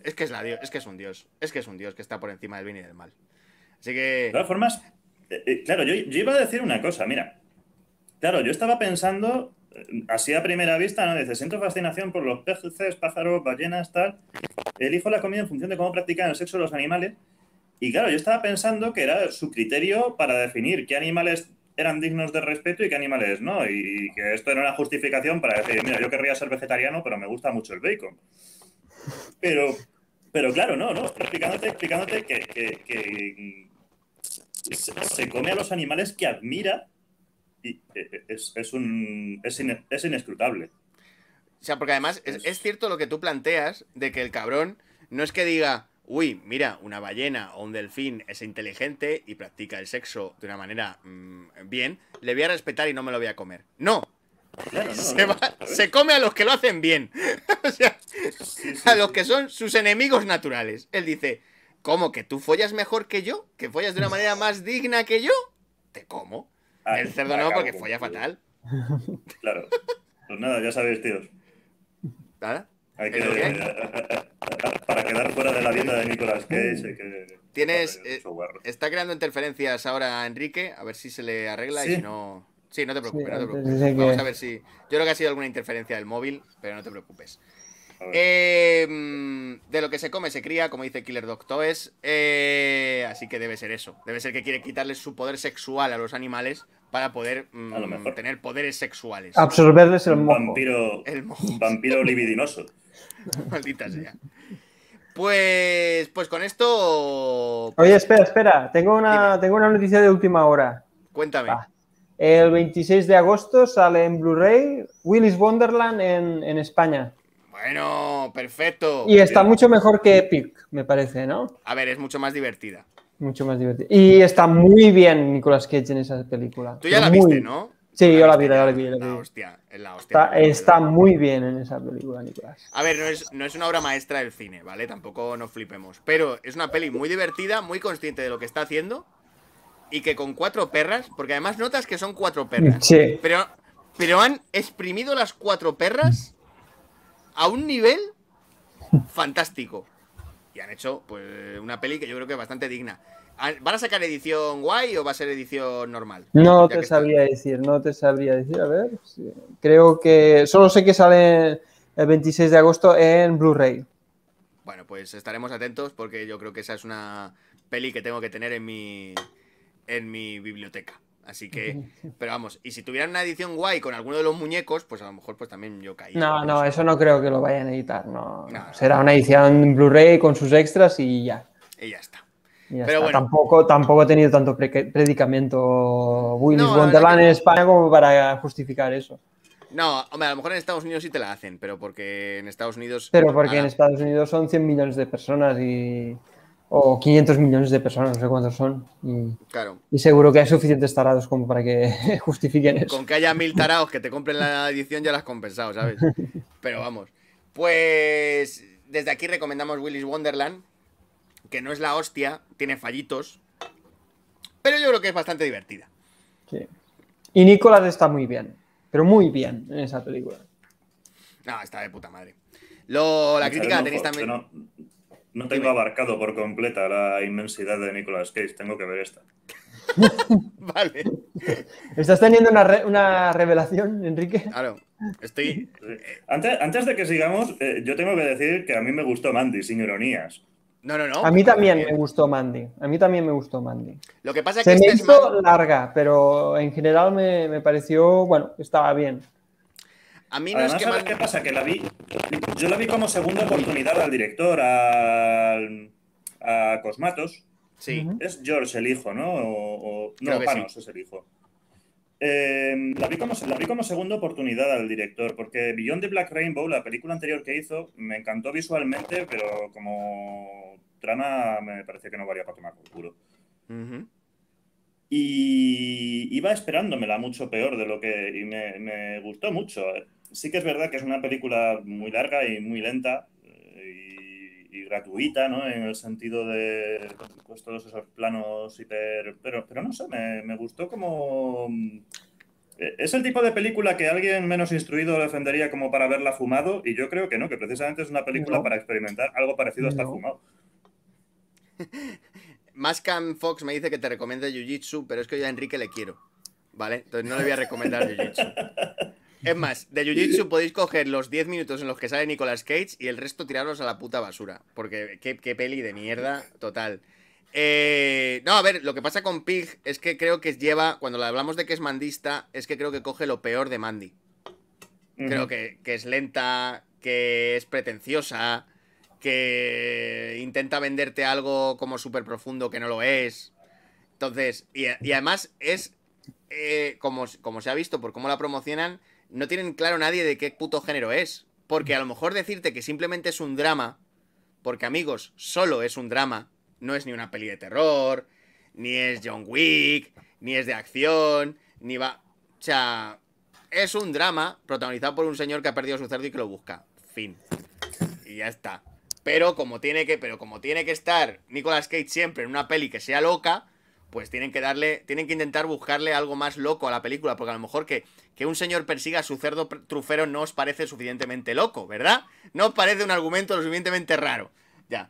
Es que es, la, es que es un dios, es que es un dios que está por encima del bien y del mal. Así que... De todas formas, eh, eh, claro, yo, yo, iba a decir una cosa, mira. Claro, yo estaba pensando, eh, así a primera vista, ¿no? Dice, siento fascinación por los peces, pájaros, ballenas, tal. Elijo la comida en función de cómo practican el sexo de los animales. Y claro, yo estaba pensando que era su criterio para definir qué animales eran dignos de respeto y qué animales no. Y, que esto era una justificación para decir, mira, yo querría ser vegetariano, pero me gusta mucho el bacon. Pero, pero claro, no, no, explicándote, explicándote que, se come a los animales que admira y e, e, es, un, es, inescrutable. O sea, porque además es, cierto lo que tú planteas de que el cabrón no es que diga, uy, mira, una ballena o un delfín es inteligente y practica el sexo de una manera mm, bien, le voy a respetar y no me lo voy a comer. No. se, se, come a los que lo hacen bien. *laughs* o sea, a los que son sus enemigos naturales. Él dice, ¿cómo que tú follas mejor que yo? ¿Que follas de una manera más digna que yo? Te como. Ah, el cerdo no, porque folla fatal. Claro. Pues nada, ya sabéis, tíos. ¿Nada? *laughs* para quedar fuera de la dieta de Nicolas Cage uh. Tienes, eh, está creando interferencias ahora Enrique, a ver si se le arregla y no... Sí, no te preocupes, Vamos a ver si... Yo creo que ha sido alguna interferencia del móvil, pero no te preocupes. Em, de lo que se come se cría, como dice Killer doctores eh, así que debe ser eso. Debe ser que quiere quitarle su poder sexual a los animales para poder mm, a lo mejor. tener poderes sexuales. Absorberles el mojo. Vampiro, el vampiro libidinoso. *laughs* Maldita sea. Pues, pues con esto. Oye, espera, espera. Tengo una, tengo una noticia de última hora. Cuéntame. El 26 de agosto sale en Blu-ray Willis Wonderland en, en España. Bueno, perfecto. Y está mucho mejor que Epic, me parece, ¿no? A ver, es mucho más divertida. Mucho más divertido. Y está muy bien Nicolas Cage en esa película. Tú ya la viste, ¿no? Sí, yo la vi, la vi, la La hostia, la hostia. Está, muy bien en esa película, Nicolás. A ver, no es, no es una obra maestra del cine, ¿vale? Tampoco nos flipemos. Pero es una peli muy divertida, muy consciente de lo que está haciendo. Y que con cuatro perras, porque además notas que son cuatro perras. Sí. Pero, pero han exprimido las cuatro perras a un nivel fantástico. Y han hecho pues una peli que yo creo que es bastante digna. ¿Van a sacar edición guay o va a ser edición normal? No te sabría decir, no te sabría decir. A ver, creo que. Solo sé que sale el 26 de agosto en Blu-ray. Bueno, pues estaremos atentos porque yo creo que esa es una peli que tengo que tener en mi, en mi biblioteca. Así que, pero vamos, y si tuvieran una edición guay con alguno de los muñecos, pues a lo mejor pues también yo caí. No, no, eso no creo que lo vayan a editar, no. Será una edición Blu-ray con sus extras y ya. Y ya está. pero Tampoco, tampoco he tenido tanto predicamento Willy en España como para justificar eso. No, hombre, a lo mejor en Estados Unidos sí te la hacen, pero porque en Estados Unidos. Pero porque en Estados Unidos son 100 millones de personas y o 500 millones de personas, no sé cuántos son. Y, claro. y seguro que hay suficientes tarados como para que *laughs* justifiquen eso. Con que haya mil tarados que te compren la edición ya las has compensado, ¿sabes? *laughs* Pero vamos. Pues desde aquí recomendamos Willy's Wonderland, que no es la hostia, tiene fallitos, pero yo creo que es bastante divertida. Sí. Y Nicolás está muy bien, pero muy bien en esa película. No, ah, está de puta madre. la crítica la tenéis también. No tengo abarcado por completa la inmensidad de Nicolas Cage, tengo que ver esta. *laughs* vale. ¿Estás teniendo una, una, revelación, Enrique? Claro, estoy. Eh, antes, antes de que sigamos, eh, yo tengo que decir que a mí me gustó Mandy, sin ironías. No, no, no. A mí también me gustó Mandy. A mí también me gustó Mandy. Lo que pasa este es que. Se me larga, pero en general me, me pareció. Bueno, estaba bien. A mí no Además, qué pasa? Que la vi. Yo la vi como segunda oportunidad al director, al, a Cosmatos. Sí. Es George el hijo, ¿no? no, Panos es el hijo. Em, la, vi como, la como segunda oportunidad al director, porque Beyond the Black Rainbow, la película anterior que hizo, me encantó visualmente, pero como trama me parece que no varía para tomar por culo. Y iba esperándomela mucho peor de lo que. y me, me gustó mucho. Eh sí que es verdad que es una película muy larga y muy lenta eh, y, gratuita, ¿no? En el sentido de pues, todos esos planos hiper... Pero, pero no sé, me, gustó como... Mm, es el tipo de película que alguien menos instruido defendería como para verla fumado, y yo creo que no, que precisamente es una película para experimentar algo parecido a estar fumado. *laughs* Mascan Fox me dice que te recomienda Jiu-Jitsu, pero es que yo a Enrique le quiero. ¿Vale? Entonces no le voy a recomendar Jiu-Jitsu. *laughs* Es más, de Jiu-Jitsu podéis coger los 10 minutos en los que sale Nicolas Cage y el resto tirarlos a la puta basura. Porque qué, peli de mierda total. Eh, no, a ver, lo que pasa con Pig es que creo que lleva, cuando le hablamos de que es mandista, es que creo que coge lo peor de Mandy. Creo que, es lenta, que es pretenciosa, que intenta venderte algo como súper profundo que no lo es. Entonces, y, además es, eh, como, como se ha visto por cómo la promocionan, no tienen claro nadie de qué puto género es. Porque a lo mejor decirte que simplemente es un drama, porque amigos, solo es un drama, no es ni una peli de terror, ni es John Wick, ni es de acción, ni va... O sea, es un drama protagonizado por un señor que ha perdido su cerdo y que lo busca. Fin. Y ya está. Pero como tiene que, pero como tiene que estar Nicolas Cage siempre en una peli que sea loca, pues tienen que darle, tienen que intentar buscarle algo más loco a la película, porque a lo mejor que, que un señor persiga a su cerdo trufero no os parece suficientemente loco, ¿verdad? No os parece un argumento lo suficientemente raro, ya.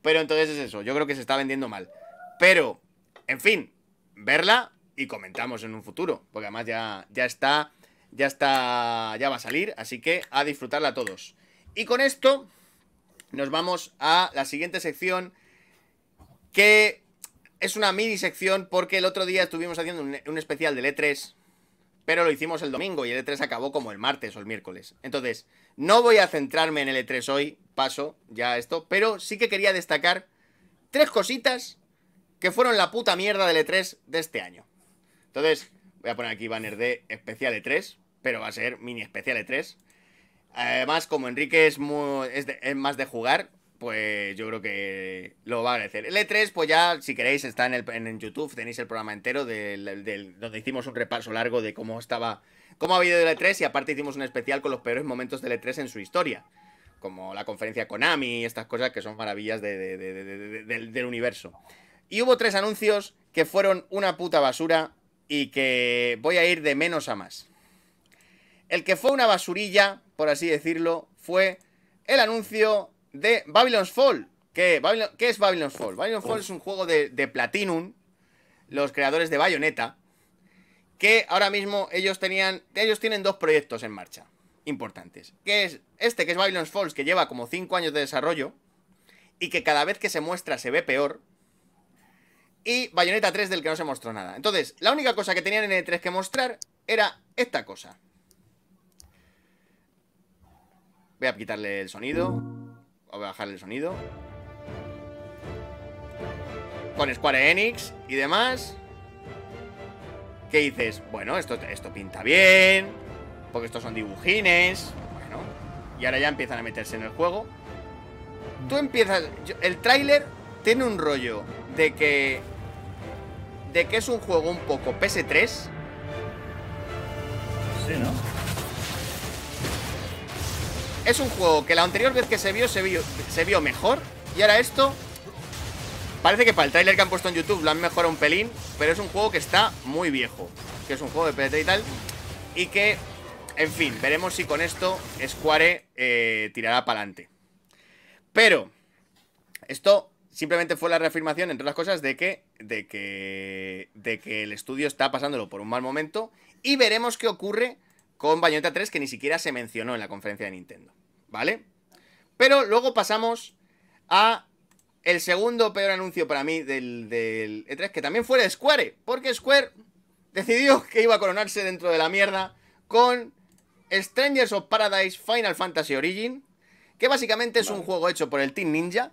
Pero entonces es eso, yo creo que se está vendiendo mal. Pero, en fin, verla y comentamos en un futuro, porque además ya, ya está, ya está, ya va a salir, así que a disfrutarla todos. Y con esto nos vamos a la siguiente sección que es una mini sección porque el otro día estuvimos haciendo un, especial del E3, pero lo hicimos el domingo y el E3 acabó como el martes o el miércoles. Entonces, no voy a centrarme en el E3 hoy, paso ya a esto, pero sí que quería destacar tres cositas que fueron la puta mierda del E3 de este año. Entonces, voy a poner aquí banner de especial E3, pero va a ser mini especial E3. Además, como Enrique es más de jugar, pues yo creo que lo va a agradecer. El E3, pues ya, si queréis, está en, el, YouTube, tenéis el programa entero del, donde hicimos un repaso largo de cómo estaba, cómo ha habido el E3 y aparte hicimos un especial con los peores momentos del E3 en su historia. Como la conferencia con y estas cosas que son maravillas del, del universo. Y hubo tres anuncios que fueron una puta basura y que voy a ir de menos a más. El que fue una basurilla, por así decirlo, fue el anuncio de Babylon's Fall. ¿Qué, es Babylon's Fall? Babylon's Fall es un juego de, Platinum, los creadores de Bayonetta, que ahora mismo ellos tenían. Ellos tienen dos proyectos en marcha importantes. Que es este, que es Babylon's Falls, que lleva como 5 años de desarrollo. Y que cada vez que se muestra se ve peor. Y Bayonetta 3, del que no se mostró nada. Entonces, la única cosa que tenían en el 3 que mostrar era esta cosa. Voy a quitarle el sonido. Voy a bajar el sonido. Con Square Enix y demás. ¿Qué dices? Bueno, esto, esto pinta bien. Porque estos son dibujines. Bueno. Y ahora ya empiezan a meterse en el juego. Tú empiezas. El tráiler tiene un rollo de que. De que es un juego un poco PS3. Sí, ¿no? es un juego que la anterior vez que se vio, se vio, mejor. Y ahora esto... Parece que para el tráiler que han puesto en YouTube lo han mejorado un pelín, pero es un juego que está muy viejo. Que es un juego de PT y tal. Y que, en fin, veremos si con esto Square eh, tirará para adelante. Pero, esto simplemente fue la reafirmación, entre otras cosas, de que, de que, de que el estudio está pasándolo por un mal momento. Y veremos qué ocurre con Bayonetta 3, que ni siquiera se mencionó en la conferencia de Nintendo. ¿vale? Pero luego pasamos a el segundo peor anuncio para mí del, E3, e que también fue de Square, porque Square decidió *laughs* que iba a coronarse dentro de la mierda con Strangers of Paradise Final Fantasy Origin, que básicamente es un juego hecho por el Team Ninja,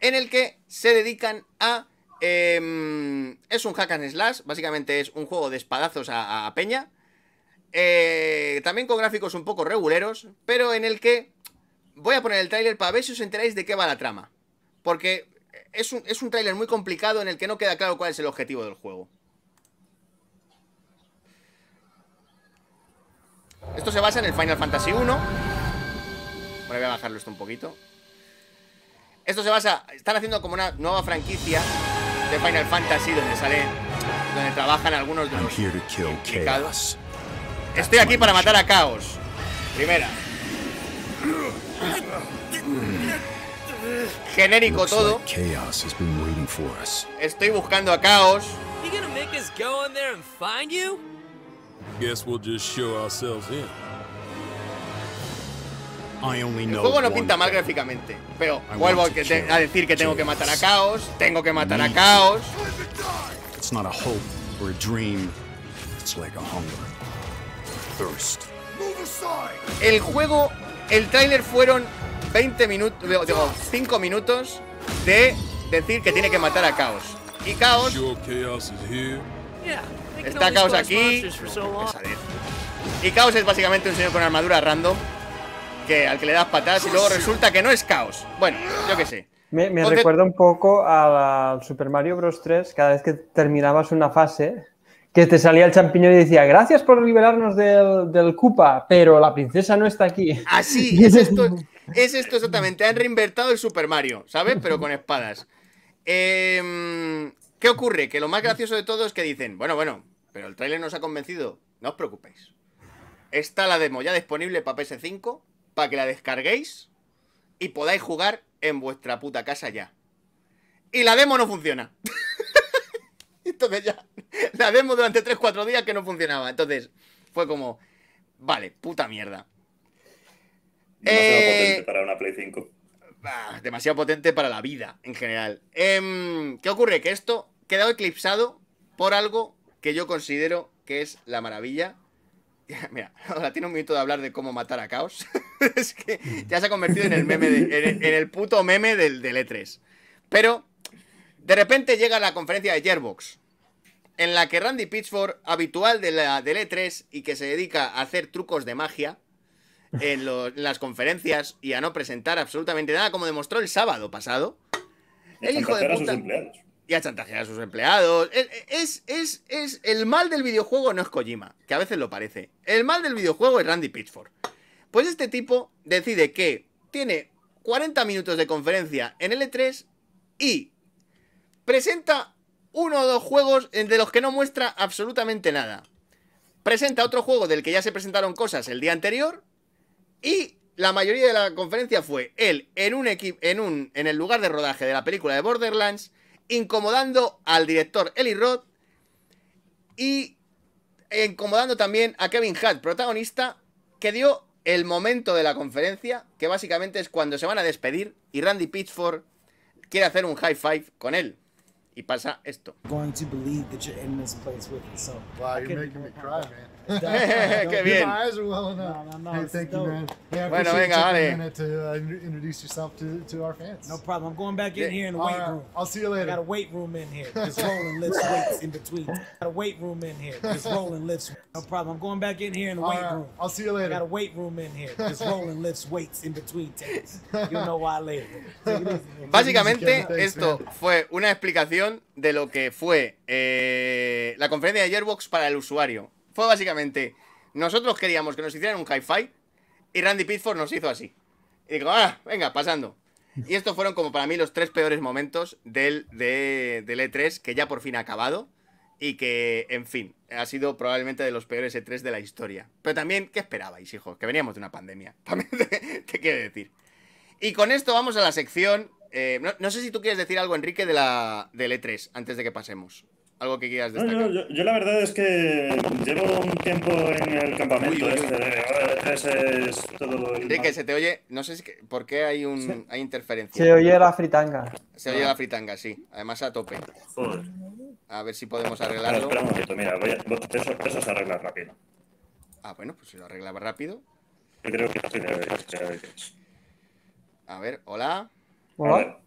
en el que se dedican a... Em, es un hack and slash, básicamente es un juego de espadazos a, peña, eh, también con gráficos un poco reguleros, pero en el que voy a poner el tráiler para ver si os enteráis de qué va la trama. Porque es un, es tráiler muy complicado en el que no queda claro cuál es el objetivo del juego. Esto se basa en el Final Fantasy 1. voy a bajarlo esto un poquito. Esto se basa... Están haciendo como una nueva franquicia de Final Fantasy donde sale... Donde trabajan algunos de los... Estoy aquí para matar a caos. Primera. Genérico todo. Estoy buscando a Caos. El juego no pinta mal gráficamente, pero vuelvo a, a decir que tengo que matar a Caos, tengo que matar a Caos. El juego el tráiler fueron 20 minutos, digo, 5 minutos de decir que tiene que matar a Chaos. Y Chaos... Está Chaos aquí. Y Chaos es básicamente un señor con armadura random que al que le das patadas y luego resulta que no es Chaos. Bueno, yo qué sé. Me, recuerda un poco al Super Mario Bros. 3, cada vez que terminabas una fase que te salía el champiñón y decía, gracias por liberarnos del, del Koopa, pero la princesa no está aquí. Así, ah, *laughs* es esto, es esto exactamente. Han reinvertido el Super Mario, ¿sabes? Pero con espadas. Em, ¿Qué ocurre? Que lo más gracioso de todo es que dicen, bueno, bueno, pero el tráiler nos ha convencido, no os preocupéis. Está la demo ya disponible para PS5, para que la descarguéis y podáis jugar en vuestra puta casa ya. Y la demo no funciona. *laughs* Entonces ya la demo durante 3-4 días que no funcionaba. Entonces fue como, vale, puta mierda. Demasiado eh, potente para una Play 5. Ah, demasiado potente para la vida en general. Em, ¿Qué ocurre? Que esto quedó eclipsado por algo que yo considero que es la maravilla. *laughs* Mira, ahora tiene un minuto de hablar de cómo matar a Chaos. *laughs* es que ya se ha convertido en el meme, de, en, el puto meme del, del E3. Pero de repente llega la conferencia de Gearbox en la que Randy Pitchford, habitual de la, del E3 y que se dedica a hacer trucos de magia *laughs* en, las conferencias y a no presentar absolutamente nada, como demostró el sábado pasado, el hijo de puta, Y a chantajear a sus empleados. Es, es, el mal del videojuego no es Kojima, que a veces lo parece. El mal del videojuego es Randy Pitchford. Pues este tipo decide que tiene 40 minutos de conferencia en e 3 y presenta uno o dos juegos de los que no muestra absolutamente nada. Presenta otro juego del que ya se presentaron cosas el día anterior y la mayoría de la conferencia fue él en un en un en el lugar de rodaje de la película de Borderlands incomodando al director Eli Roth y incomodando también a Kevin Hart, protagonista, que dio el momento de la conferencia, que básicamente es cuando se van a despedir y Randy Pitchford quiere hacer un high five con él y pasa esto. Going to believe that you're in this place with so. Wow, you're making me cry, man. *laughs* Qué bien. Bueno, venga, dale. To, uh, introduce yourself to, to our fans. No problem. I'm going back in yeah. here in the All weight right. room. I'll see you later. I got a weight room in here. Just rolling lifts *laughs* weights in between. I got a weight room in here. Just rolling lifts. No problem. I'm going back in here in the All weight right. room. I'll see you later. I got a weight room in here. Just rolling lifts weights in between takes. You'll know why later. Básicamente, esto fue una explicación de lo que fue eh, la conferencia de Airbox para el usuario fue básicamente, nosotros queríamos que nos hicieran un hi-fi y Randy Pitford nos hizo así. Y digo, ah, venga, pasando. Y estos fueron como para mí los tres peores momentos del, de, del E3 que ya por fin ha acabado y que, en fin, ha sido probablemente de los peores E3 de la historia. Pero también, ¿qué esperabais, hijos? Que veníamos de una pandemia. *laughs* También te, quiero decir. Y con esto vamos a la sección. Eh, no, sé si tú quieres decir algo, Enrique, de la, del E3 antes de que pasemos algo que quieras destacar. No, yo, yo, la verdad es que llevo un tiempo en el campamento este de ahora es todo. que se te oye, no sé si por qué hay un hay interferencia. Se oye la fritanga. Se oye la fritanga, sí. Además a tope. Joder. A ver si podemos arreglarlo. espera un mira, voy eso, se arregla rápido. Ah, bueno, pues se lo arreglaba rápido. Yo creo que sí, a ver, a ver. hola. Hola.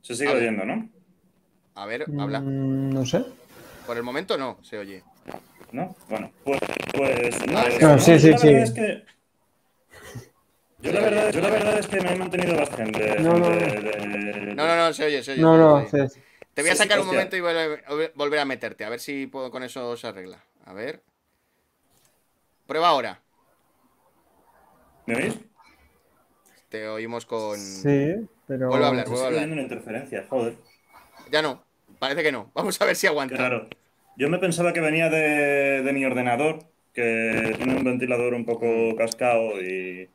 Se sigue oyendo, ¿no? A ver, habla. Mm, no sé. Por el momento no, se oye. ¿No? Bueno, pues. pues, ah, pues no, sí, sí, sí. Yo la, verdad, yo la, verdad, es que me he mantenido bastante. No, no, no, no, no, se oye, se oye. No, no, Te voy a sacar un momento y volver a meterte, a ver si puedo, con eso se arregla. A ver. Prueba ahora. ¿Me oís? Te oímos con. Sí, pero. Vuelvo a hablar, vuelvo a hablar. interferencia, joder ya no. Parece que no. Vamos a ver si aguanta. Claro. Yo me pensaba que venía de, mi ordenador, que tiene un ventilador un poco cascado y.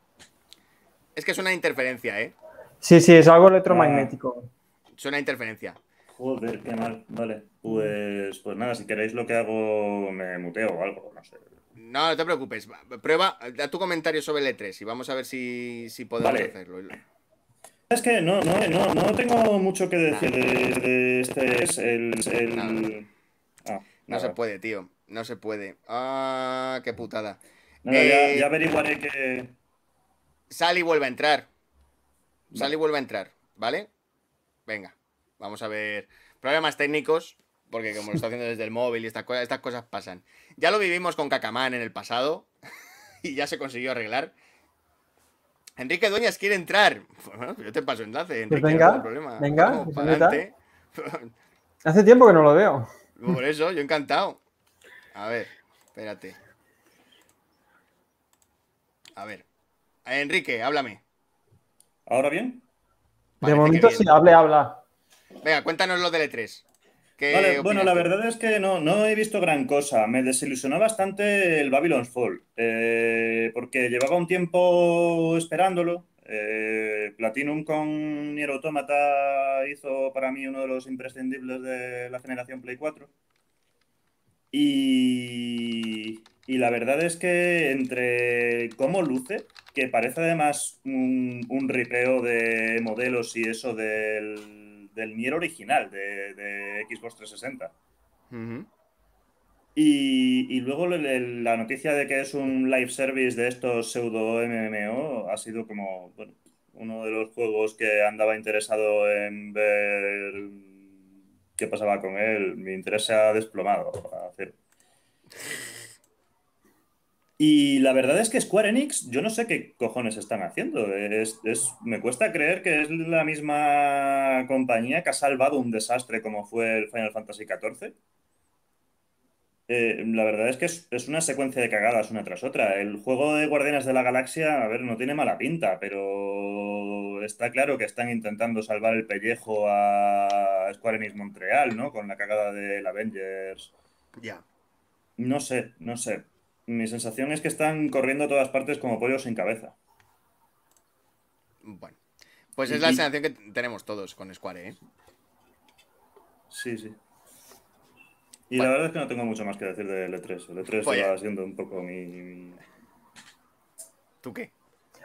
Es que es una interferencia, ¿eh? Sí, sí, es algo electromagnético. Es una interferencia. Joder, qué mal. Vale. Pues, pues nada, si queréis lo que hago, me muteo o algo, no sé. No, no te preocupes. Prueba, da tu comentario sobre el E3 y vamos a ver si, si podemos hacerlo es que no, no, no, no tengo mucho que decir de, este. Ah, no se puede, tío. No se puede. Ah, qué putada. Eh, ya, averiguaré que. Sale y vuelve a entrar. sale y vuelve a entrar, ¿vale? Venga, vamos a ver. Problemas técnicos, porque como lo está haciendo desde el móvil y estas cosas, estas cosas pasan. Ya lo vivimos con Cacamán en el pasado *laughs* y ya se consiguió arreglar. Enrique Dueñas quiere entrar. yo te paso enlace, pues Enrique. venga, venga. Pues Hace tiempo que no lo veo. Pues por eso, yo encantado. A ver, espérate. A ver. Eh, Enrique, háblame. ¿Ahora bien? de momento si hable, habla. Venga, cuéntanos lo del E3. Vale, bueno, la verdad es que no, no he visto gran cosa. Me desilusionó bastante el Babylon's Fall, eh, porque llevaba un tiempo esperándolo. Eh, Platinum con Nier Automata hizo para mí uno de los imprescindibles de la generación Play 4. Y, la verdad es que entre cómo luce, que parece además un, un ripeo de modelos y eso del del Nier original, de, Xbox 360. y, luego la noticia de que es un live service de estos pseudo MMO ha sido como uno de los juegos que andaba interesado en ver qué pasaba con él. Mi interés se ha desplomado, a y la verdad es que Square Enix, yo no sé qué cojones están haciendo. me cuesta creer que es la misma compañía que ha salvado un desastre como fue el Final Fantasy XIV. Eh, la verdad es que es, una secuencia de cagadas una tras otra. El juego de Guardianes de la Galaxia, a ver, no tiene mala pinta, pero está claro que están intentando salvar el pellejo a Square Enix Montreal, ¿no? Con la cagada del Avengers. Ya. No sé, no sé mi sensación es que están corriendo a todas partes como pollos sin cabeza. Bueno, pues es la sensación que tenemos todos con Square, ¿eh? Sí, sí. Y la verdad es que no tengo mucho más que decir de L3. L3 está siendo un poco mi... ¿Tú qué?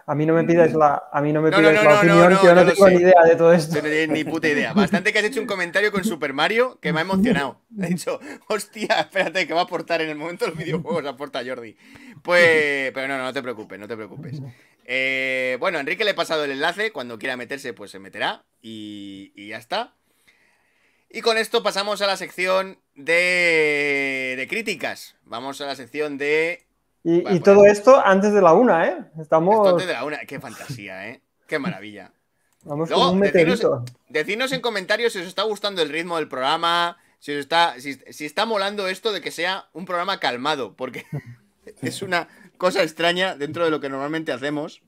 A mí no me pidas mm. la, a mí no me no, la opinión, que yo no tengo ni idea de todo esto. no ni puta idea. Bastante que has hecho un comentario con Super Mario que me ha emocionado. ha *laughs* dicho, hostia, espérate, que va a aportar en el momento los videojuegos, aporta Jordi. Pues, pero no, no, te preocupes, no te preocupes. Eh, bueno, Enrique le he pasado el enlace, cuando quiera meterse, pues se meterá y, y ya está. Y con esto pasamos a la sección de, de críticas. Vamos a la sección de y, todo esto antes de la una, ¿eh? Estamos... antes de la una, qué fantasía, ¿eh? Qué maravilla. Vamos Luego, con un decidnos, en comentarios si os está gustando el ritmo del programa, si os está, si, está molando esto de que sea un programa calmado, porque *laughs* es una cosa extraña dentro de lo que normalmente hacemos.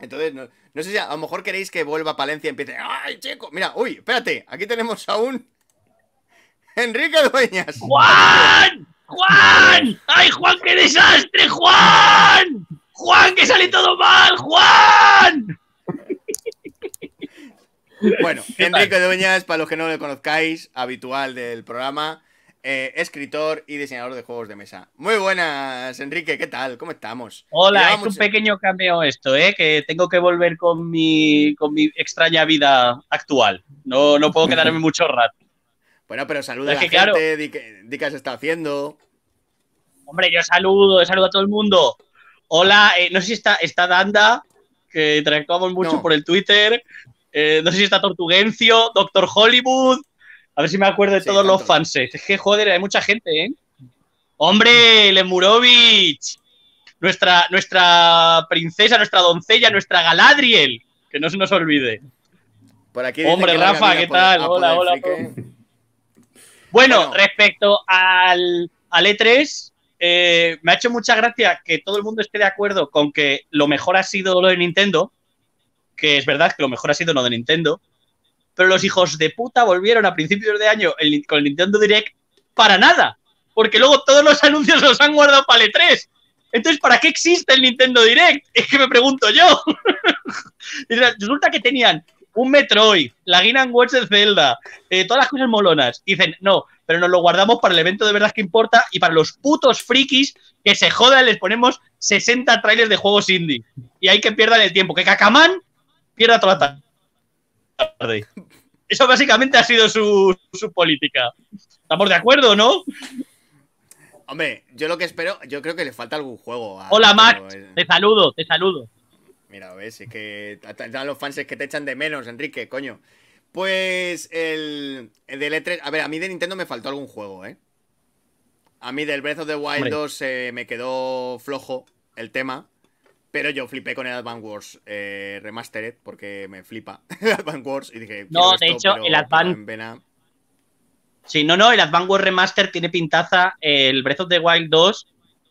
Entonces, no, sé si a, lo mejor queréis que vuelva a Palencia y empiece. ¡Ay, chico! Mira, uy, espérate, aquí tenemos a un. *laughs* Enrique Dueñas. ¡Guau! ¡Juan! ¡Ay, Juan, qué desastre! ¡Juan! ¡Juan, que sale todo mal! ¡Juan! Bueno, Enrique Dueñas, para los que no lo conozcáis, habitual del programa, eh, escritor y diseñador de juegos de mesa. Muy buenas, Enrique, ¿qué tal? ¿Cómo estamos? Hola, es un pequeño cambio esto, ¿eh? que tengo que volver con mi, con mi extraña vida actual. No, no puedo quedarme *laughs* mucho rato. Bueno, pero saluda a la gente, claro. di, que, haciendo. Hombre, yo saludo, saludo a todo el mundo. Hola, eh, no sé si está, está Danda, que interactuamos mucho por el Twitter. Eh, no sé si está Tortuguencio, Doctor Hollywood. A ver si me acuerdo de todos los fans. Es que, joder, hay mucha gente, ¿eh? ¡Hombre, Lemurovich! Nuestra, nuestra princesa, nuestra doncella, nuestra Galadriel. Que no se nos olvide. Por aquí Hombre, Rafa, ¿qué tal? Hola, hola. Bueno, respecto al, E3, eh, me ha hecho mucha gracia que todo el mundo esté de acuerdo con que lo mejor ha sido lo de Nintendo, que es verdad que lo mejor ha sido lo de Nintendo, pero los hijos de puta volvieron a principios de año con el Nintendo Direct para nada, porque luego todos los *laughs* anuncios los han guardado para el E3. Entonces, ¿para qué existe el Nintendo Direct? *laughs* Es que me pregunto yo. *laughs* Resulta que tenían un Metroid, la Guinan Watch de Zelda, eh, todas las cosas molonas. dicen, no, pero nos lo guardamos para el evento de verdad que importa y para los putos frikis que se jodan, les ponemos 60 trailers de juegos indie. Y hay que pierdan el tiempo, que Cacamán pierda toda la tarde. Eso básicamente ha sido su, política. ¿Estamos de acuerdo, no? Hombre, yo lo que espero, yo creo que le falta algún juego. Hola, Max, eh. te saludo, te saludo. Mira, ves, es que a los fans es que te echan de menos, Enrique, coño. Pues el, el del 3 e A ver, a mí de Nintendo me faltó algún juego, ¿eh? A mí del Breath of the Wild 2 eh, me quedó flojo el tema. Pero yo flipé con el Advance Wars eh, Remastered porque me flipa *laughs* el Advance Wars y dije. No, de hecho, el Advance. Sí, no, no, el Advance Wars Remaster tiene pintaza. El Breath of the Wild 2.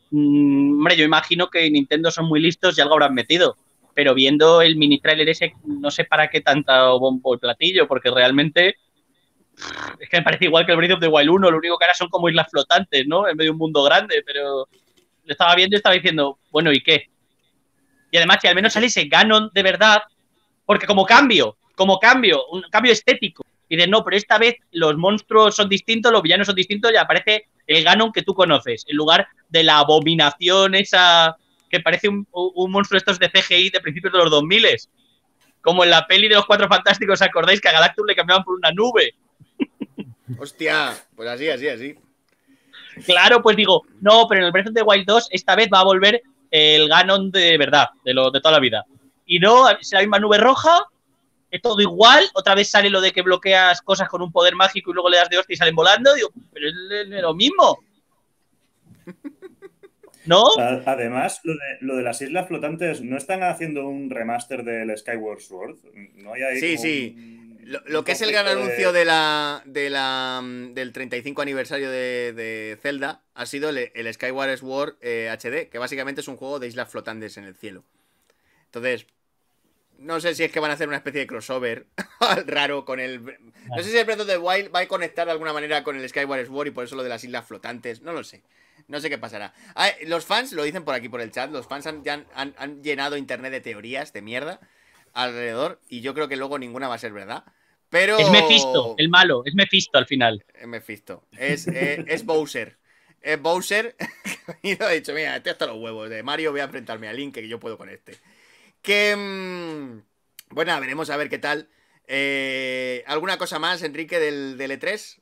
Mm, hombre, yo imagino que Nintendo son muy listos y algo habrán metido pero viendo el mini trailer ese, no sé para qué tanta bombo el platillo, porque realmente es que me parece igual que el Breath of the Wild 1, lo único que ahora son como islas flotantes, ¿no? En medio de un mundo grande, pero lo estaba viendo y estaba diciendo, bueno, ¿y qué? Y además que al menos ese Ganon de verdad, porque como cambio, como cambio, un cambio estético. Y de no, pero esta vez los monstruos son distintos, los villanos son distintos y aparece el Ganon que tú conoces, en lugar de la abominación esa que parece un, monstruo estos de CGI de principios de los 2000 como en la peli de los Cuatro Fantásticos, ¿acordáis que a Galactus le cambiaban por una nube? Hostia, pues así, así, así. Claro, pues digo, no, pero en el Breath of the Wild 2 esta vez va a volver el Ganon de verdad, de, lo, de toda la vida. Y no, si la misma nube roja, es todo igual, otra vez sale lo de que bloqueas cosas con un poder mágico y luego le das de hostia y salen volando, digo, pero es lo mismo. ¿No? Además, lo de, las islas flotantes, ¿no están haciendo un remaster del Skyward Sword? ¿No hay sí, sí. lo, que es el gran anuncio de la, la, mm, del 35 aniversario de, Zelda ha sido el, Skyward Sword HD, eh, que básicamente es un juego de islas flotantes en el cielo. Entonces, no sé si es que van a hacer una especie de crossover *laughs* raro con el. No sé si el Breath of Wild va a conectar de alguna manera con el Skyward Sword y por eso lo de las islas flotantes. No lo sé. No sé qué pasará. Ah, los fans, lo dicen por aquí, por el chat, los fans han, llenado internet de teorías de mierda alrededor y yo creo que luego ninguna va a ser verdad. Pero... Es Mephisto, el malo, es Mephisto al final. Es Mephisto, es, eh, es Bowser. Es Bowser *laughs* y ha dicho, mira, estoy hasta los huevos de Mario, voy a enfrentarme a Link, que yo puedo con este. Que... Mm, bueno, veremos a ver qué tal. Eh, ¿Alguna cosa más, Enrique, del, del E3?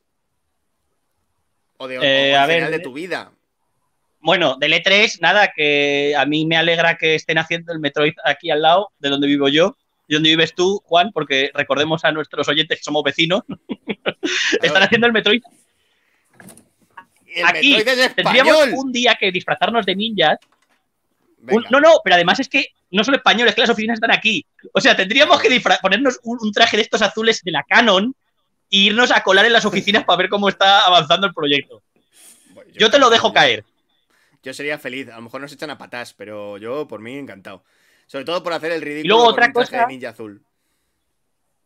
¿O de eh, final de tu vida? Bueno, del E3, nada, que a mí me alegra que estén haciendo el Metroid aquí al lado de donde vivo yo y donde vives tú, Juan, porque recordemos a nuestros oyentes que somos vecinos. *laughs* Están haciendo el Metroid. aquí tendríamos un día que disfrazarnos de ninjas. no, no, pero además es que no son españoles, que las oficinas están aquí. O sea, tendríamos que ponernos un traje de estos azules de la Canon e irnos a colar en las oficinas para ver cómo está avanzando el proyecto. Yo te lo dejo caer. Yo sería feliz. A lo mejor nos echan a patas, pero yo por mí encantado. Sobre todo por hacer el ridículo luego, otra cosa, azul.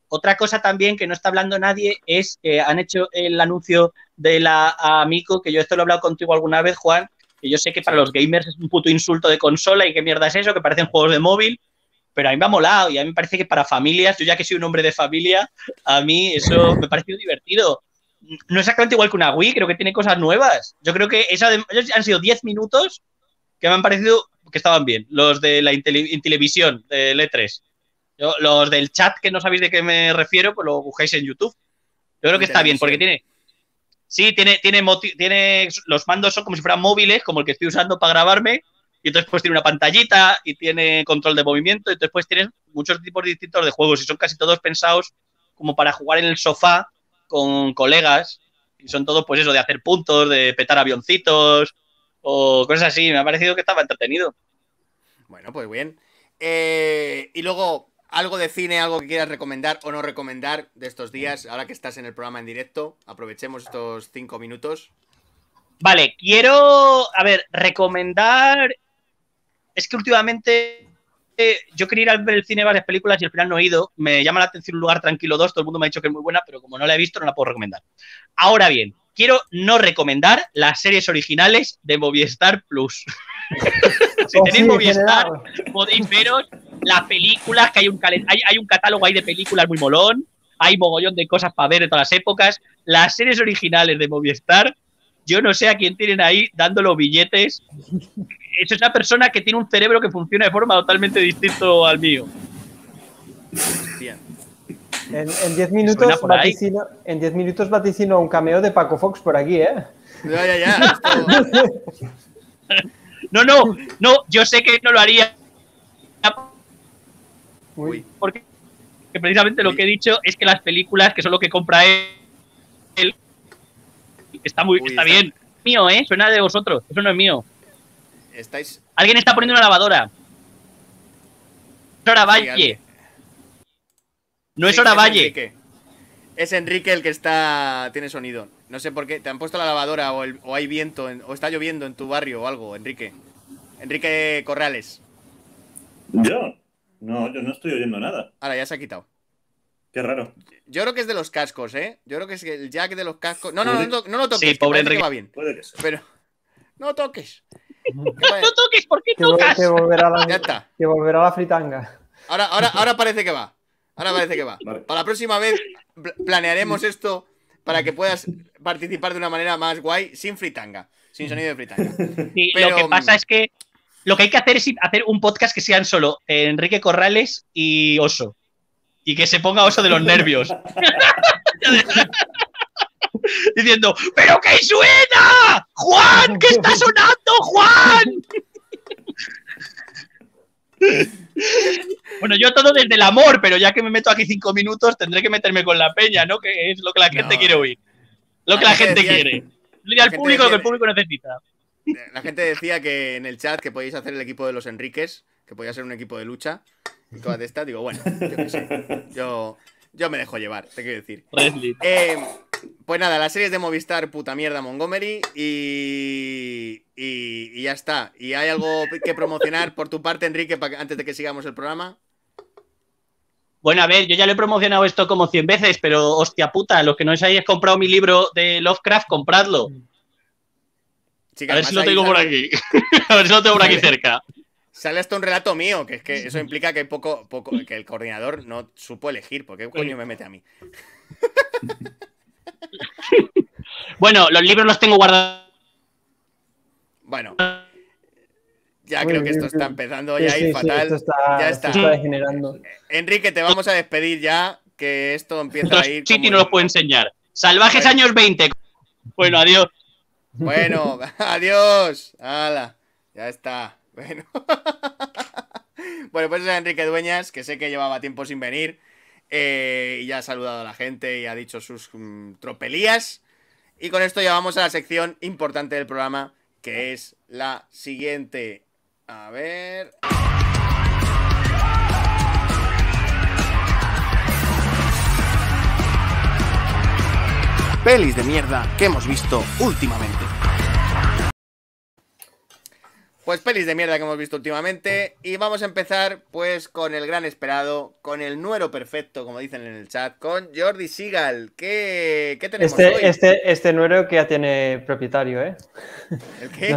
Otra cosa también que no está hablando nadie es que han hecho el anuncio de la amigo que yo esto lo he hablado contigo alguna vez, Juan, que yo sé que para los gamers es un puto insulto de consola y qué mierda es eso, que parecen juegos de móvil, pero a mí me ha molado y a mí me parece que para familias, yo ya que soy un hombre de familia, a mí eso me ha parecido divertido no es exactamente igual que una Wii, creo que tiene cosas nuevas. Yo creo que esa han sido 10 minutos que me han parecido que estaban bien. Los de la televisión de E3. los del chat que no sabéis de qué me refiero, pues lo buscáis en YouTube. Yo creo que está bien, porque tiene. Sí, tiene, tiene, tiene. Los mandos son como si fueran móviles, como el que estoy usando para grabarme. Y después tiene una pantallita y tiene control de movimiento. Y después tiene muchos tipos distintos de juegos. Y son casi todos pensados como para jugar en el sofá con colegas y son todos pues eso de hacer puntos, de petar avioncitos o cosas así. Me ha parecido que estaba entretenido. Bueno, pues bien. Eh, y luego, algo de cine, algo que quieras recomendar o no recomendar de estos días, ahora que estás en el programa en directo, aprovechemos estos cinco minutos. Vale, quiero, a ver, recomendar... Es que últimamente yo quería ir a ver el cine varias películas y al final no he ido. Me llama la atención Un lugar tranquilo 2, todo el mundo me ha dicho que es muy buena, pero como no la he visto no la puedo recomendar. Ahora bien, quiero no recomendar las series originales de Movistar Plus. *laughs* si oh, tenéis Movistar, podéis veros las películas, que hay un, hay, hay un catálogo ahí de películas muy molón, hay mogollón de cosas para ver de todas las épocas. Las series originales de Movistar, yo no sé a quién tienen ahí dando los billetes es esa persona que tiene un cerebro que funciona de forma totalmente distinta al mío. En, 10 diez minutos vaticino, en diez minutos vaticino un cameo de Paco Fox por aquí, ¿eh? Ya, ya, ya. *laughs* no, no, no, yo sé que no lo haría. Porque precisamente lo que he dicho es que las películas, que son lo que compra él, está muy bien. Mío, ¿eh? Suena de vosotros, eso no es mío. Alguien está poniendo una lavadora. Es Hora Valle. No es Hora Valle. Es Enrique el que está. tiene sonido. No sé por qué. ¿Te han puesto la lavadora o, hay viento o está lloviendo en tu barrio o algo, Enrique? Enrique Corrales. ¿Yo? No, yo no estoy oyendo nada. Ahora ya se ha quitado. Qué raro. Yo creo que es de los cascos, ¿eh? Yo creo que es el jack de los cascos. No, no, no, lo toques. Sí, pobre Enrique. Va bien. Puede Pero. No toques no toques, ¿por qué Que, volverá la, fritanga. Ahora, ahora, ahora parece que va. Ahora parece que va. Para la próxima vez planearemos esto para que puedas participar de una manera más guay sin fritanga, sin sonido de fritanga. Lo que mm, pasa es que lo que hay que hacer es hacer un podcast que sean solo Enrique Corrales y Oso. Y que se ponga Oso de los nervios. *laughs* *laughs* diciendo, ¡pero qué suena! ¡Juan! ¿Qué está sonando, Juan? *laughs* Bueno, yo todo desde el amor, pero ya que me meto aquí cinco minutos, tendré que meterme con la peña, ¿no? Que es lo que la gente quiere oír. Lo que la, gente quiere. Y al público lo que el público necesita. La gente decía que en el chat que podéis hacer el equipo de los Enriques, que podía ser un equipo de lucha. Y todas estas, digo, bueno, yo Yo, yo me dejo llevar, te quiero decir. Eh, pues nada, la serie es de Movistar, puta mierda, Montgomery. Y, y, ya está. ¿Y hay algo que promocionar por tu parte, Enrique, antes de que sigamos el programa? Bueno, a ver, yo ya lo he promocionado esto como 100 veces, pero hostia puta, los que no hayáis comprado mi libro de Lovecraft, compradlo. *laughs* a ver si lo tengo por aquí. a ver si lo tengo por aquí cerca. Sale hasta un relato mío, que es que eso implica que poco, poco, que el coordinador no supo elegir, porque coño me mete a mí. *laughs* *laughs* bueno, los libros los tengo guardados. Bueno. Ya creo que esto está empezando ya a ir fatal. está, está. degenerando. Enrique, te vamos a despedir ya, que esto empieza a ir. City no los puedo enseñar. Salvajes años 20. Bueno, adiós. Bueno, *laughs* adiós. ya está. Bueno. *laughs* bueno, pues es Enrique Dueñas, que sé que llevaba tiempo sin venir. Eh, y ya ha saludado a la gente y ha dicho sus mm, tropelías. Y con esto ya vamos a la sección importante del programa, que es la siguiente. A ver. Pelis de mierda que hemos visto últimamente. Pues pelis de mierda que hemos visto últimamente y vamos a empezar pues con el gran esperado, con el nuero perfecto, como dicen en el chat, con Jordi Sigal. ¿Qué, tenemos este, hoy? Este, este nuero que ya tiene propietario, ¿eh? ¿El qué?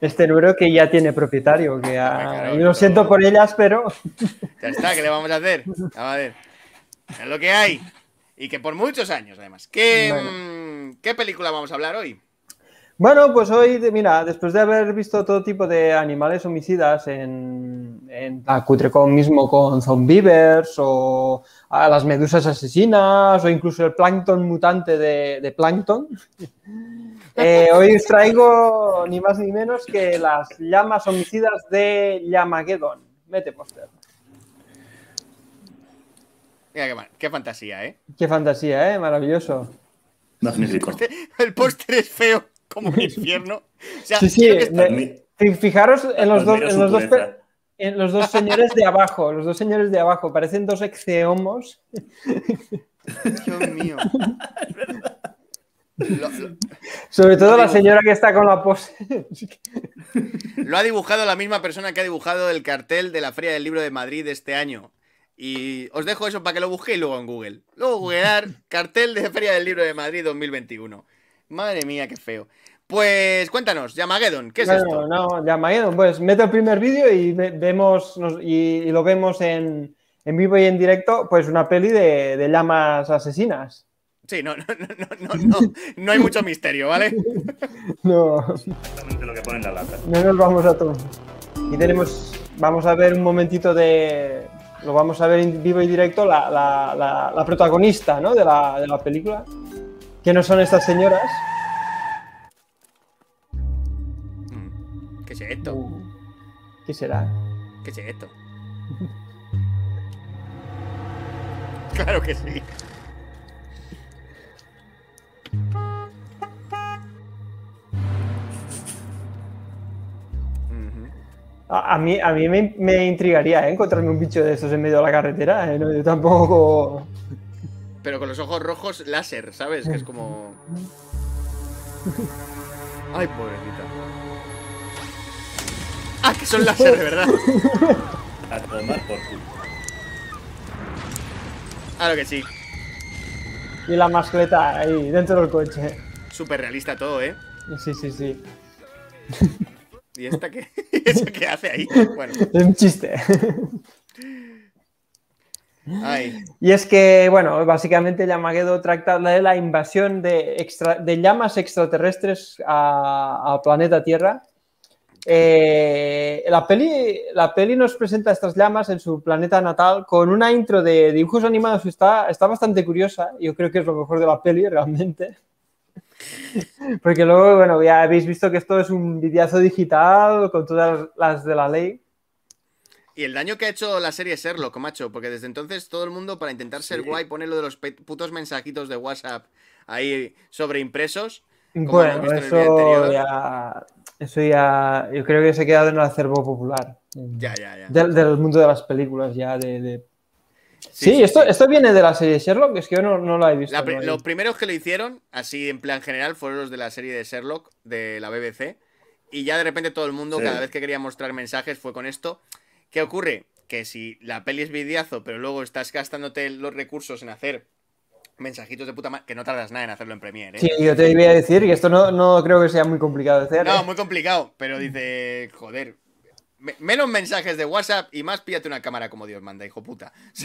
este nuero que ya tiene propietario, que ah, lo siento por ellas, pero... ya está, ¿qué le vamos a hacer? A ver, es lo que hay. Y que por muchos años, además. ¿qué mm, película vamos a hablar hoy? Bueno, pues hoy, mira, después de haber visto todo tipo de animales homicidas en, en la mismo con zombivers o a las medusas asesinas o incluso el plancton mutante de, plancton, *laughs* eh, hoy os traigo ni más ni menos que las llamas homicidas de Llamageddon. Mete póster. Mira, qué, qué fantasía, ¿eh? Qué fantasía, ¿eh? Maravilloso. Magnífico. Este, el póster es feo como un infierno. sí, sí, fijaros en los, dos, en, los dos, señores de abajo, los dos señores de abajo, parecen dos exceomos. Dios mío. Sobre todo la señora que está con la pose. lo ha dibujado la misma persona que ha dibujado el cartel de la Feria del Libro de Madrid este año. Y os dejo eso para que lo busquéis luego en Google. Luego googlear cartel de Feria del Libro de Madrid 2021. Madre mía, qué feo. Pues cuéntanos, Yamageddon, ¿qué es esto? No, Yamageddon, pues mete el primer vídeo y vemos y, lo vemos en, en, vivo y en directo, pues una peli de, llamas asesinas. Sí, no, no, no, no, no, hay mucho misterio, ¿vale? *laughs* no. Exactamente lo que ponen la No nos vamos a todo. Y tenemos, vamos a ver un momentito de, lo vamos a ver en vivo y directo, la, la, protagonista ¿no? de, la de la película, que no son estas señoras. esto? ¿Qué será? ¿Qué es esto? *laughs* claro que sí. A mí, a mí me, intrigaría ¿eh? encontrarme un bicho de esos en medio de la carretera. ¿eh? No, yo tampoco. Pero con los ojos rojos láser, ¿sabes? Que es como. *laughs* Ay, pobrecita. *laughs* son las de verdad. A tomar por culo. Claro ah, que sí. Y la mascleta ahí, dentro del coche. Súper realista todo, ¿eh? Sí, sí, sí. *laughs* ¿Y esta *laughs* qué? hace ahí? Bueno. Es un chiste. Y es que, bueno, básicamente Yamagedo trata de la invasión de, de llamas extraterrestres a, a planeta Tierra eh, la, peli, la peli nos presenta estas llamas en su planeta natal con una intro de dibujos animados está, está bastante curiosa. Yo creo que es lo mejor de la peli realmente. *laughs* Porque luego, bueno, ya habéis visto que esto es un videazo digital con todas las de la ley. Y el daño que ha hecho la serie serlo macho, porque desde entonces todo el mundo para intentar ser guay pone lo de los putos mensajitos de WhatsApp ahí sobre impresos. bueno, ya eso ya, yo creo que se ha quedado en el acervo popular. Ya, ya, ya. Del, mundo de las películas, ya de... Sí, esto, esto viene de la serie de Sherlock, es que yo no, no la he visto. los primeros que lo hicieron, así en plan general, fueron los de la serie de Sherlock, de la BBC. Y ya de repente todo el mundo, cada vez que quería mostrar mensajes, fue con esto. ¿Qué ocurre? Que si la peli es vidiazo, pero luego estás gastándote los recursos en hacer mensajitos de puta madre, que no tardas nada en hacerlo en Premiere. ¿eh? Sí, yo te iba a decir que esto no, creo que sea muy complicado de hacer. No, ¿eh? muy complicado, pero dice, joder, menos mensajes de WhatsApp y más píllate una cámara como Dios manda, hijo puta. *laughs*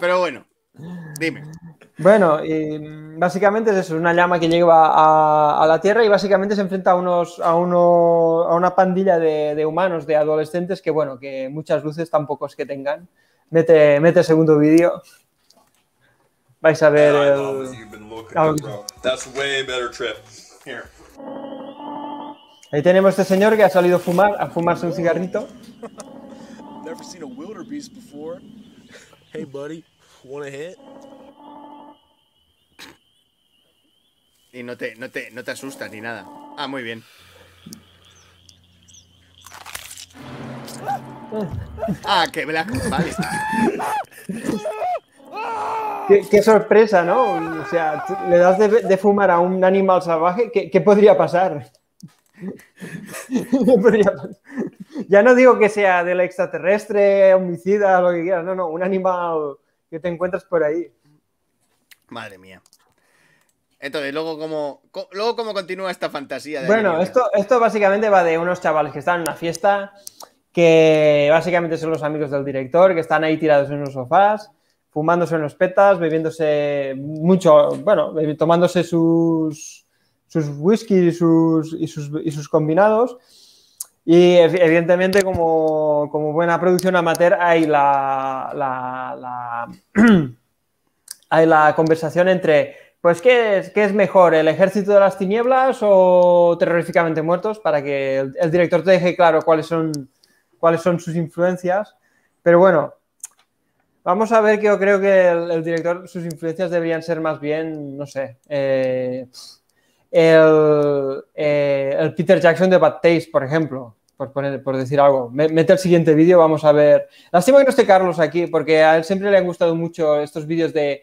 pero bueno, dime. Bueno, y básicamente es eso, una llama que lleva a, la Tierra y básicamente se enfrenta a unos, a, uno, a una pandilla de, humanos, de adolescentes que bueno, que muchas luces tampoco es que tengan. Mete, mete segundo vídeo vais a ver Ahí tenemos este señor que ha salido a fumar, a fumarse un cigarrito. Y no te, no te, no te asustas ni nada. Ah, muy bien. Ah, ah que la Vale. Qué, sorpresa, ¿no? O sea, le das de, fumar a un animal salvaje, ¿qué, podría pasar? *laughs* ya no digo que sea del extraterrestre, homicida, lo que quieras, no, no, un animal que te encuentras por ahí. Madre mía. Entonces, luego cómo, luego cómo continúa esta fantasía. bueno, esto, esto básicamente va de unos chavales que están en una fiesta, que básicamente son los amigos del director, que están ahí tirados en unos sofás fumándose unos petas, bebiéndose mucho, bueno, tomándose sus, sus whisky y sus, sus, combinados. Y evidentemente, como, buena producción amateur, hay la, *clears throat* hay la conversación entre, pues, ¿qué es, ¿qué es, mejor? ¿El ejército de las tinieblas o terroríficamente muertos? Para que el, director te deje claro cuáles son, cuáles son sus influencias. Pero bueno, Vamos a ver que yo creo que el, director, sus influencias deberían ser más bien, no sé, eh, eh, el, Peter Jackson de Bad Taste, por ejemplo, por, poner, por decir algo. Mete el siguiente vídeo, vamos a ver. Lástima que no esté Carlos aquí, porque a él siempre le han gustado mucho estos vídeos de,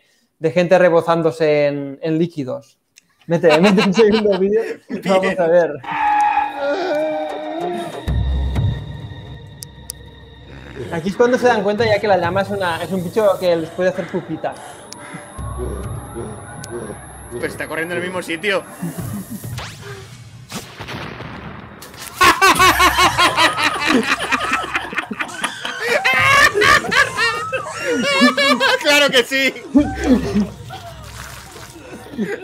gente rebozándose en, líquidos. Mete, mete *laughs* segundo vídeo, vamos a ver. Aquí es cuando se dan cuenta ya que la llama es, una, es un bicho que les puede hacer pupita. Pero está corriendo en el mismo sitio. *laughs* ¡Claro que sí!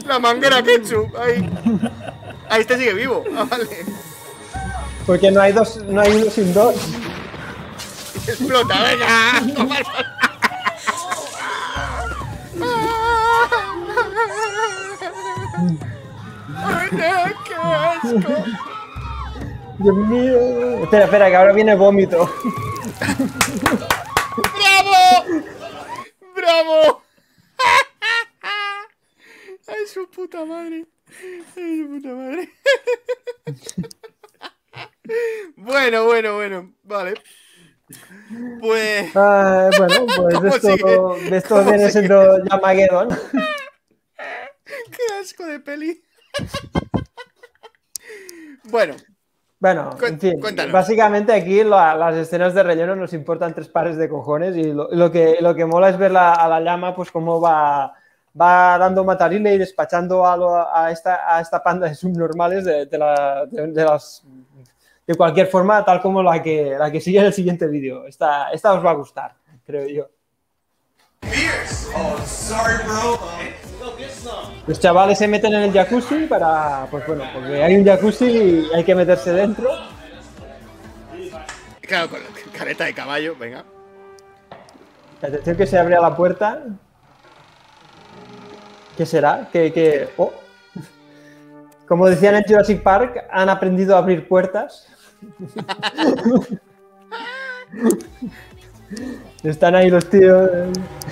La manguera ketchup. Ahí. Ahí este sigue vivo. Ah, Porque no hay dos, no hay uno sin dos. Explota, venga. Ay, qué asco. Dios mío. Espera, espera, que ahora viene el vómito. ¡Bravo! ¡Bravo! ¡Ay, su puta madre! ¡Ay, su puta madre! *laughs* Bueno, bueno, bueno. Vale. Pues. Ah, bueno, *laughs* pues esto, de esto viene siendo Yamageddon. *laughs* Qué asco de peli. *laughs* bueno. Bueno, en fin, básicamente aquí las escenas de relleno nos importan tres pares de cojones y lo, que, lo que mola es ver a la llama pues cómo va, va dando matarina y despachando a, esta, esta panda de subnormales de las de cualquier forma, tal como la que, la que sigue en el siguiente vídeo. Esta, esta os va a gustar, creo yo. Los chavales se meten en el jacuzzi para, pues bueno, porque hay un jacuzzi y hay que meterse dentro. Claro, con la careta de caballo, venga. Atención que se abre la puerta. ¿Qué será? ¿Qué...? Oh. Como decían en Jurassic Park, han aprendido a abrir puertas. *laughs* Están ahí los tíos.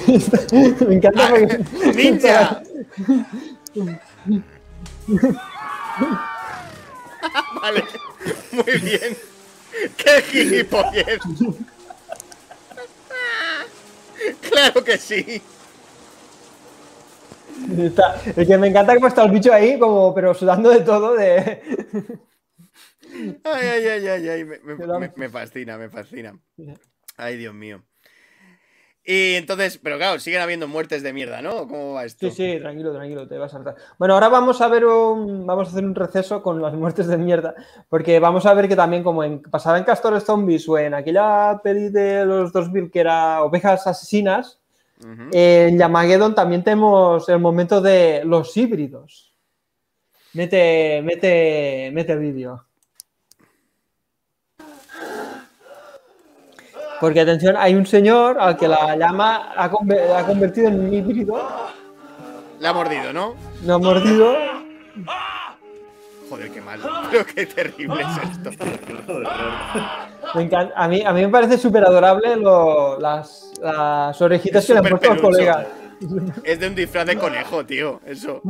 *laughs* Me encanta ah, porque. ¡Ninja! *laughs* vale, muy bien. ¡Qué gilipollez! ¡Claro que sí! Es que me encanta cómo está el bicho ahí, como, pero sudando de todo, de. Ay, ay, ay, ay, ay. Me, fascina, me fascina. Ay, Dios mío. Y entonces, pero claro, siguen habiendo muertes de mierda, ¿no? ¿Cómo va esto? Sí, sí, tranquilo, tranquilo, te vas a saltar. Bueno, ahora vamos a ver un, vamos a hacer un receso con las muertes de mierda, porque vamos a ver que también como en, pasaba en Castores Zombies o en aquella peli de los 2000 que era Ovejas Asesinas, en Yamageddon también tenemos el momento de los híbridos. Mete, mete, mete vídeo. Porque atención, hay un señor al que la llama ha, convertido en un híbrido. La ha mordido, ¿no? Le ha mordido. Joder, qué malo. *laughs* Pero qué terrible es esto. me A, mí, a mí me parece súper adorable las, orejitas que le han puesto los colegas. Es de un disfraz de conejo, tío. Eso.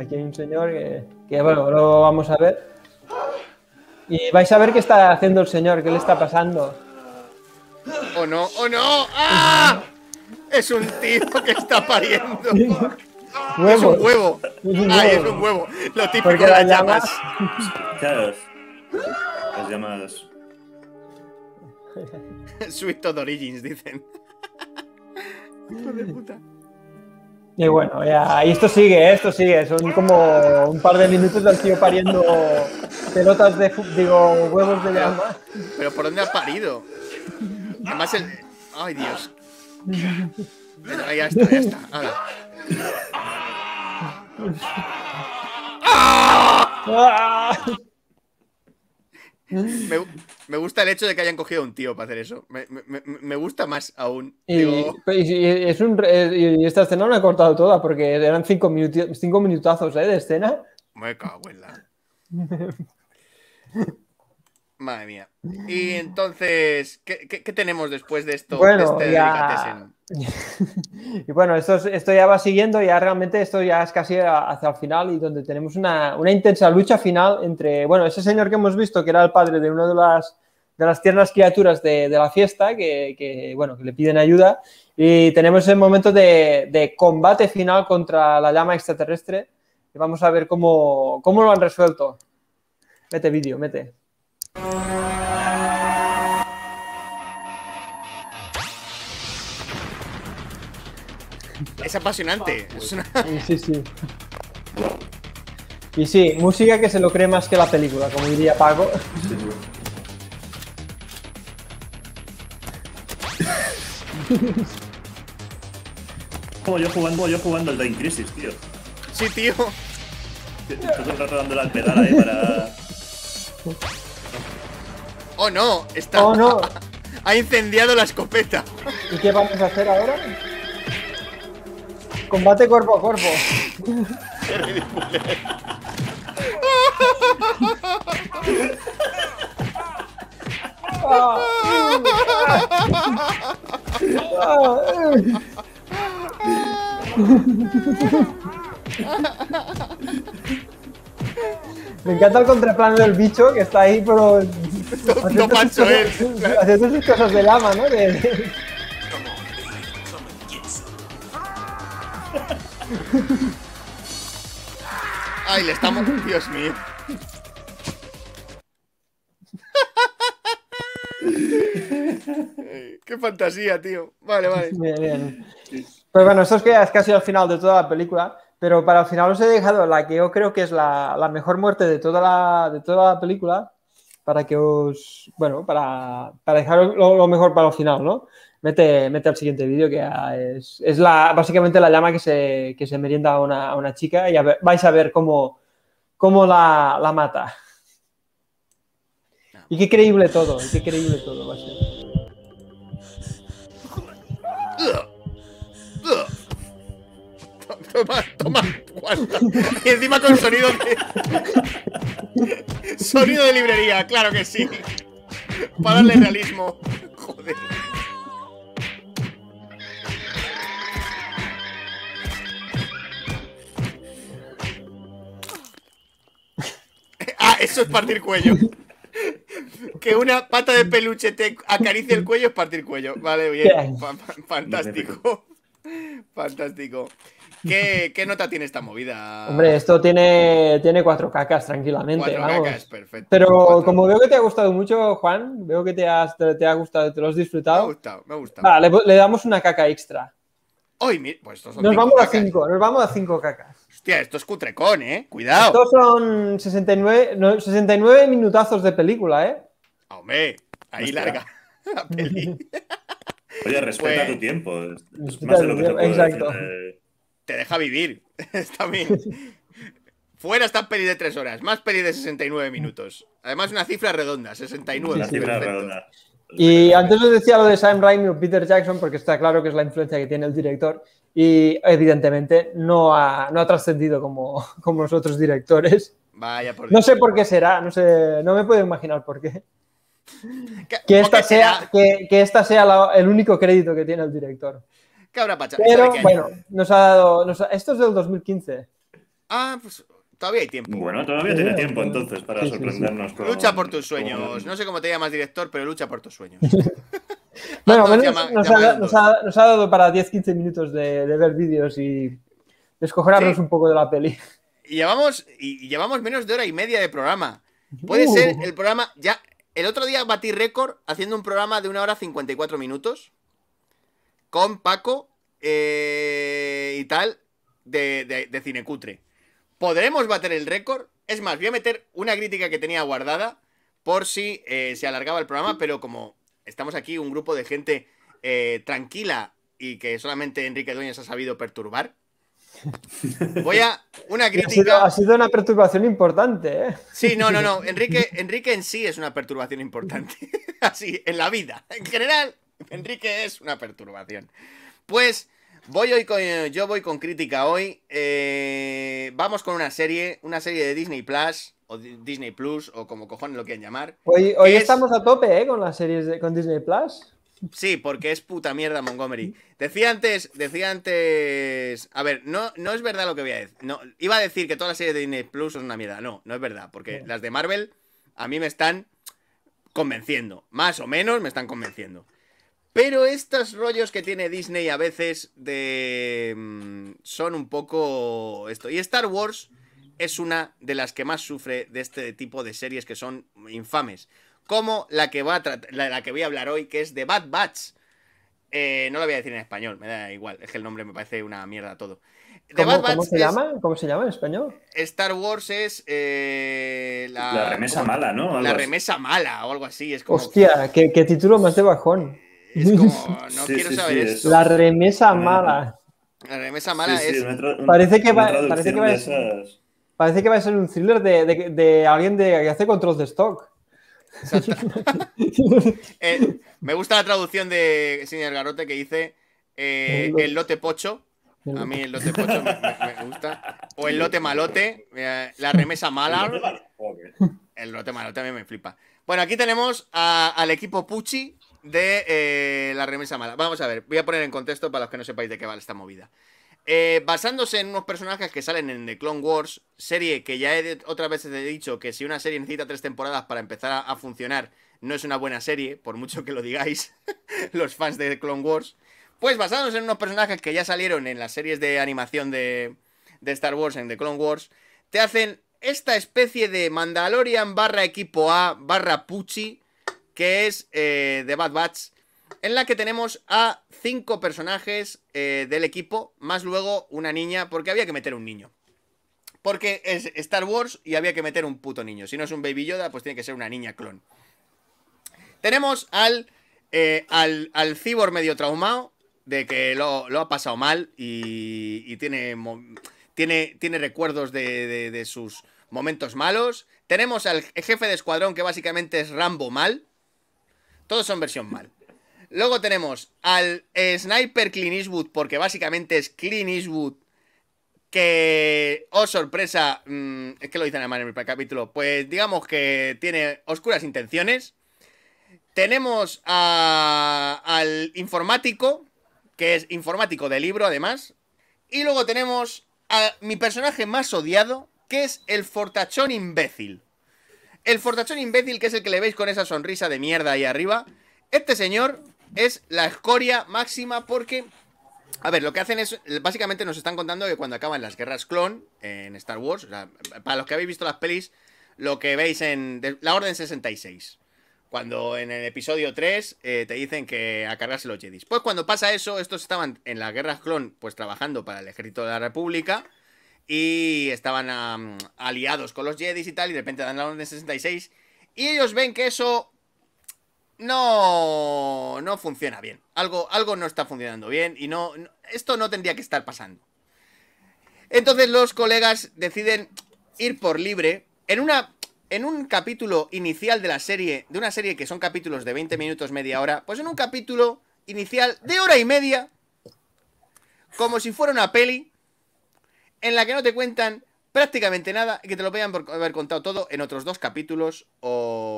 Aquí hay un señor que, que bueno, lo vamos a ver. Y vais a ver qué está haciendo el señor, qué le está pasando. ¡Oh no! ¡Oh no! ¡Ah! Es un tío que está pariendo. *laughs* Es un huevo. Ay, es un huevo. Lo típico de las llamas. Claro. Las llamadas. Sweet Todd Origins, dicen. Hijo de puta. Y bueno, ya, y esto sigue, esto sigue. Son como un par de minutos del tío pariendo pelotas de digo, huevos de llama. Pero ¿por dónde ha parido? Además el. Ay Dios. ya está, ya está. Ahora. *laughs* Ah. Me, gusta el hecho de que hayan cogido un tío para hacer eso. Me, gusta más aún. Y, pues, es esta escena no la he cortado toda porque eran cinco, cinco minutazos ¿eh? de escena. Me cago *laughs* Madre mía. Y entonces, ¿qué, tenemos después de esto? Este *laughs* y bueno, esto, esto ya va siguiendo, y realmente esto ya es casi hacia el final y donde tenemos una, intensa lucha final entre, bueno, ese señor que hemos visto que era el padre de una de las, de las tiernas criaturas de, de la fiesta, que, que, bueno, que le piden ayuda, y tenemos el momento de, de combate final contra la llama extraterrestre, y vamos a ver cómo, cómo lo han resuelto. Mete vídeo, mete. es apasionante. Sí, sí. Y sí, música que se lo cree más que la película, como diría Pago. como yo jugando, yo jugando el Dying Crisis, tío. Sí, tío. Estás dando la pedal ahí para. ¡Oh no! Está... ¡Oh no! *laughs* ha incendiado la escopeta. ¿Y qué vamos a hacer ahora? Combate cuerpo a cuerpo. Me encanta el contraplano del bicho que está ahí, pero. No, no Haciendo sus cosas de lama, ¿no? Ay, le estamos. Dios mío. Qué fantasía, tío. Vale, vale. Pues bueno, esto es que es casi al final de toda la película, pero para el final os he dejado la que yo creo que es la, mejor muerte de toda la, de toda la película, para que os, bueno, para, para dejar lo, mejor para el final, ¿no? mete, al siguiente vídeo que es, la, básicamente la llama que se, merienda a una, chica y vais a ver cómo, cómo la, mata. Y qué creíble todo, y qué creíble todo va a ser. Toma, toma, Y encima con sonido de... Sonido de librería, claro que sí. Para darle realismo. Joder. Eso es partir cuello. que una pata de peluche te acaricie el cuello es partir cuello. Vale, bien. fantástico. fantástico. ¿Qué, nota tiene esta movida? Hombre, esto tiene, tiene cuatro cacas, tranquilamente. perfecto. Pero como veo que te ha gustado mucho, Juan, veo que te, te, ha gustado, te lo has disfrutado. Me ha gustado, me ha gustado. Vale, pues le, damos una caca extra. Hoy, pues a cinco, nos vamos a cinco cacas esto es cutrecón, ¿eh? Cuidado. Estos son 69, 69 minutazos de película, ¿eh? Hombre, ahí larga *laughs* la peli. *laughs* Oye, respeta pues tu tiempo. Es más lo que Exacto. Te deja vivir. *laughs* Está bien. Fuera está peli de 3 horas, más peli de 69 minutos. Además, una cifra redonda, 69. Y antes os decía lo de Sam Raimi o Peter Jackson, porque está claro que es la influencia que tiene el director y evidentemente no ha, no ha trascendido como, *laughs* como los otros directores. Vaya no sé por qué será, no sé, no me puedo imaginar por qué. Que esta, sea, que, esta sea el único crédito que tiene el director. Cabra Pacha. bueno, nos ha dado. esto es del 2015. Ah, pues todavía hay tiempo. Bueno, todavía tiene tiempo entonces para sorprendernos. lucha por tus sueños. No sé cómo te llamas director, pero lucha por tus sueños. *laughs* Bueno, nos, ha, dado para 10-15 minutos de, ver vídeos y descojonarnos un poco de la peli. Y llevamos, y llevamos menos de hora y media de programa. Puede uh. ser el programa. Ya, el otro día batí récord haciendo un programa de una hora 54 minutos con Paco eh, y tal de, cine cutre. Cinecutre. ¿Podremos bater el récord? Es más, voy a meter una crítica que tenía guardada por si eh, se alargaba el programa, pero como estamos aquí un grupo de gente eh, tranquila y que solamente Enrique Dueñas ha sabido perturbar. *laughs* Voy a una crítica. Ha sido, una perturbación importante, ¿eh? Sí, no, no, no. *laughs* Enrique, Enrique en sí es una perturbación importante. *laughs* Así, en la vida. En general, Enrique es una perturbación. Pues voy hoy con, yo voy con crítica hoy. Eh, vamos con una serie, una serie de Disney Plus o Disney Plus o como cojones lo quieran llamar. Hoy, estamos a tope ¿eh? con las series de, con Disney Plus. Sí, porque es puta mierda Montgomery. Decía antes, decía antes, a ver, no, no es verdad lo que voy a decir. No, iba a decir que todas las series de Disney Plus son una mierda. No, no es verdad, porque las de Marvel a mí me están convenciendo, más o menos me están convenciendo. Pero estos rollos que tiene Disney a veces de mm, son un poco esto. Y Star Wars es una de las que más sufre de este tipo de series que son infames. Como la que, va la, que voy a hablar hoy, que es de Bad Batch. Eh, no lo voy a decir en español, me da igual, es que el nombre me parece una mierda todo. ¿Cómo, se llama? ¿Cómo se llama en español? Star Wars es eh, la, remesa mala, ¿no? la remesa mala o algo así. Es Hostia, ¿qué, título más de bajón. *laughs* no quiero saber eso. La remesa mala. La remesa mala es. Parece que va, parece que Parece que va a ser un thriller de, alguien de, que hace control de stock. *laughs* Eh, me gusta la traducción de señor garrote que dice eh, el lote pocho. A mí el lote pocho me, gusta. O el lote malote, eh, la remesa mala. El lote malote a mí me flipa. Bueno, aquí tenemos al equipo Pucci de la remesa mala. Vamos a ver, voy a poner en contexto para los que no sepáis de qué vale esta movida. Eh, basándose en unos personajes que salen en The Clone Wars, serie que ya he, otras veces he dicho que si una serie necesita tres temporadas para empezar a, funcionar, no es una buena serie, por mucho que lo digáis *laughs* los fans de The Clone Wars. Pues basándose en unos personajes que ya salieron en las series de animación de, Star Wars, en The Clone Wars, te hacen esta especie de Mandalorian barra equipo A barra Pucci, que es The eh, Bad Bats en la que tenemos a cinco personajes eh, del equipo, más luego una niña, porque había que meter un niño. Porque es Star Wars y había que meter un puto niño. Si no es un Baby Yoda, pues tiene que ser una niña clon. Tenemos al, eh, al, cibor medio traumado, de que lo, ha pasado mal y, tiene, tiene, tiene, recuerdos de sus momentos malos. Tenemos al jefe de escuadrón que básicamente es Rambo mal. Todos son versión mal. Luego tenemos al sniper Clean Eastwood, porque básicamente es Clean Eastwood. Que, oh sorpresa, mm, es que lo dicen en el capítulo. Pues digamos que tiene oscuras intenciones. Tenemos al informático, que es informático de libro además. Y luego tenemos a mi personaje más odiado, que es el fortachón imbécil. El fortachón imbécil, que es el que le veis con esa sonrisa de mierda ahí arriba. Este señor es la escoria máxima porque a ver, lo que hacen es, básicamente nos están contando que cuando acaban las guerras clon en Star Wars, para los que habéis visto las pelis, lo que veis en la Orden 66, cuando en el episodio 3 eh, te dicen que a los Jedi. Pues cuando pasa eso, estos estaban en las guerras clon, pues trabajando para el ejército de la República y estaban aliados con los Jedi y tal, y de repente dan la Orden 66 y ellos ven que eso no, no funciona bien. Algo, algo no está funcionando bien y no, esto no tendría que estar pasando. Entonces los colegas deciden ir por libre en una en un capítulo inicial de la serie, de una serie que son capítulos de 20 minutos, media hora, pues en un capítulo inicial de hora y media, como si fuera una peli, en la que no te cuentan prácticamente nada y que te lo vean por haber contado todo en otros dos capítulos o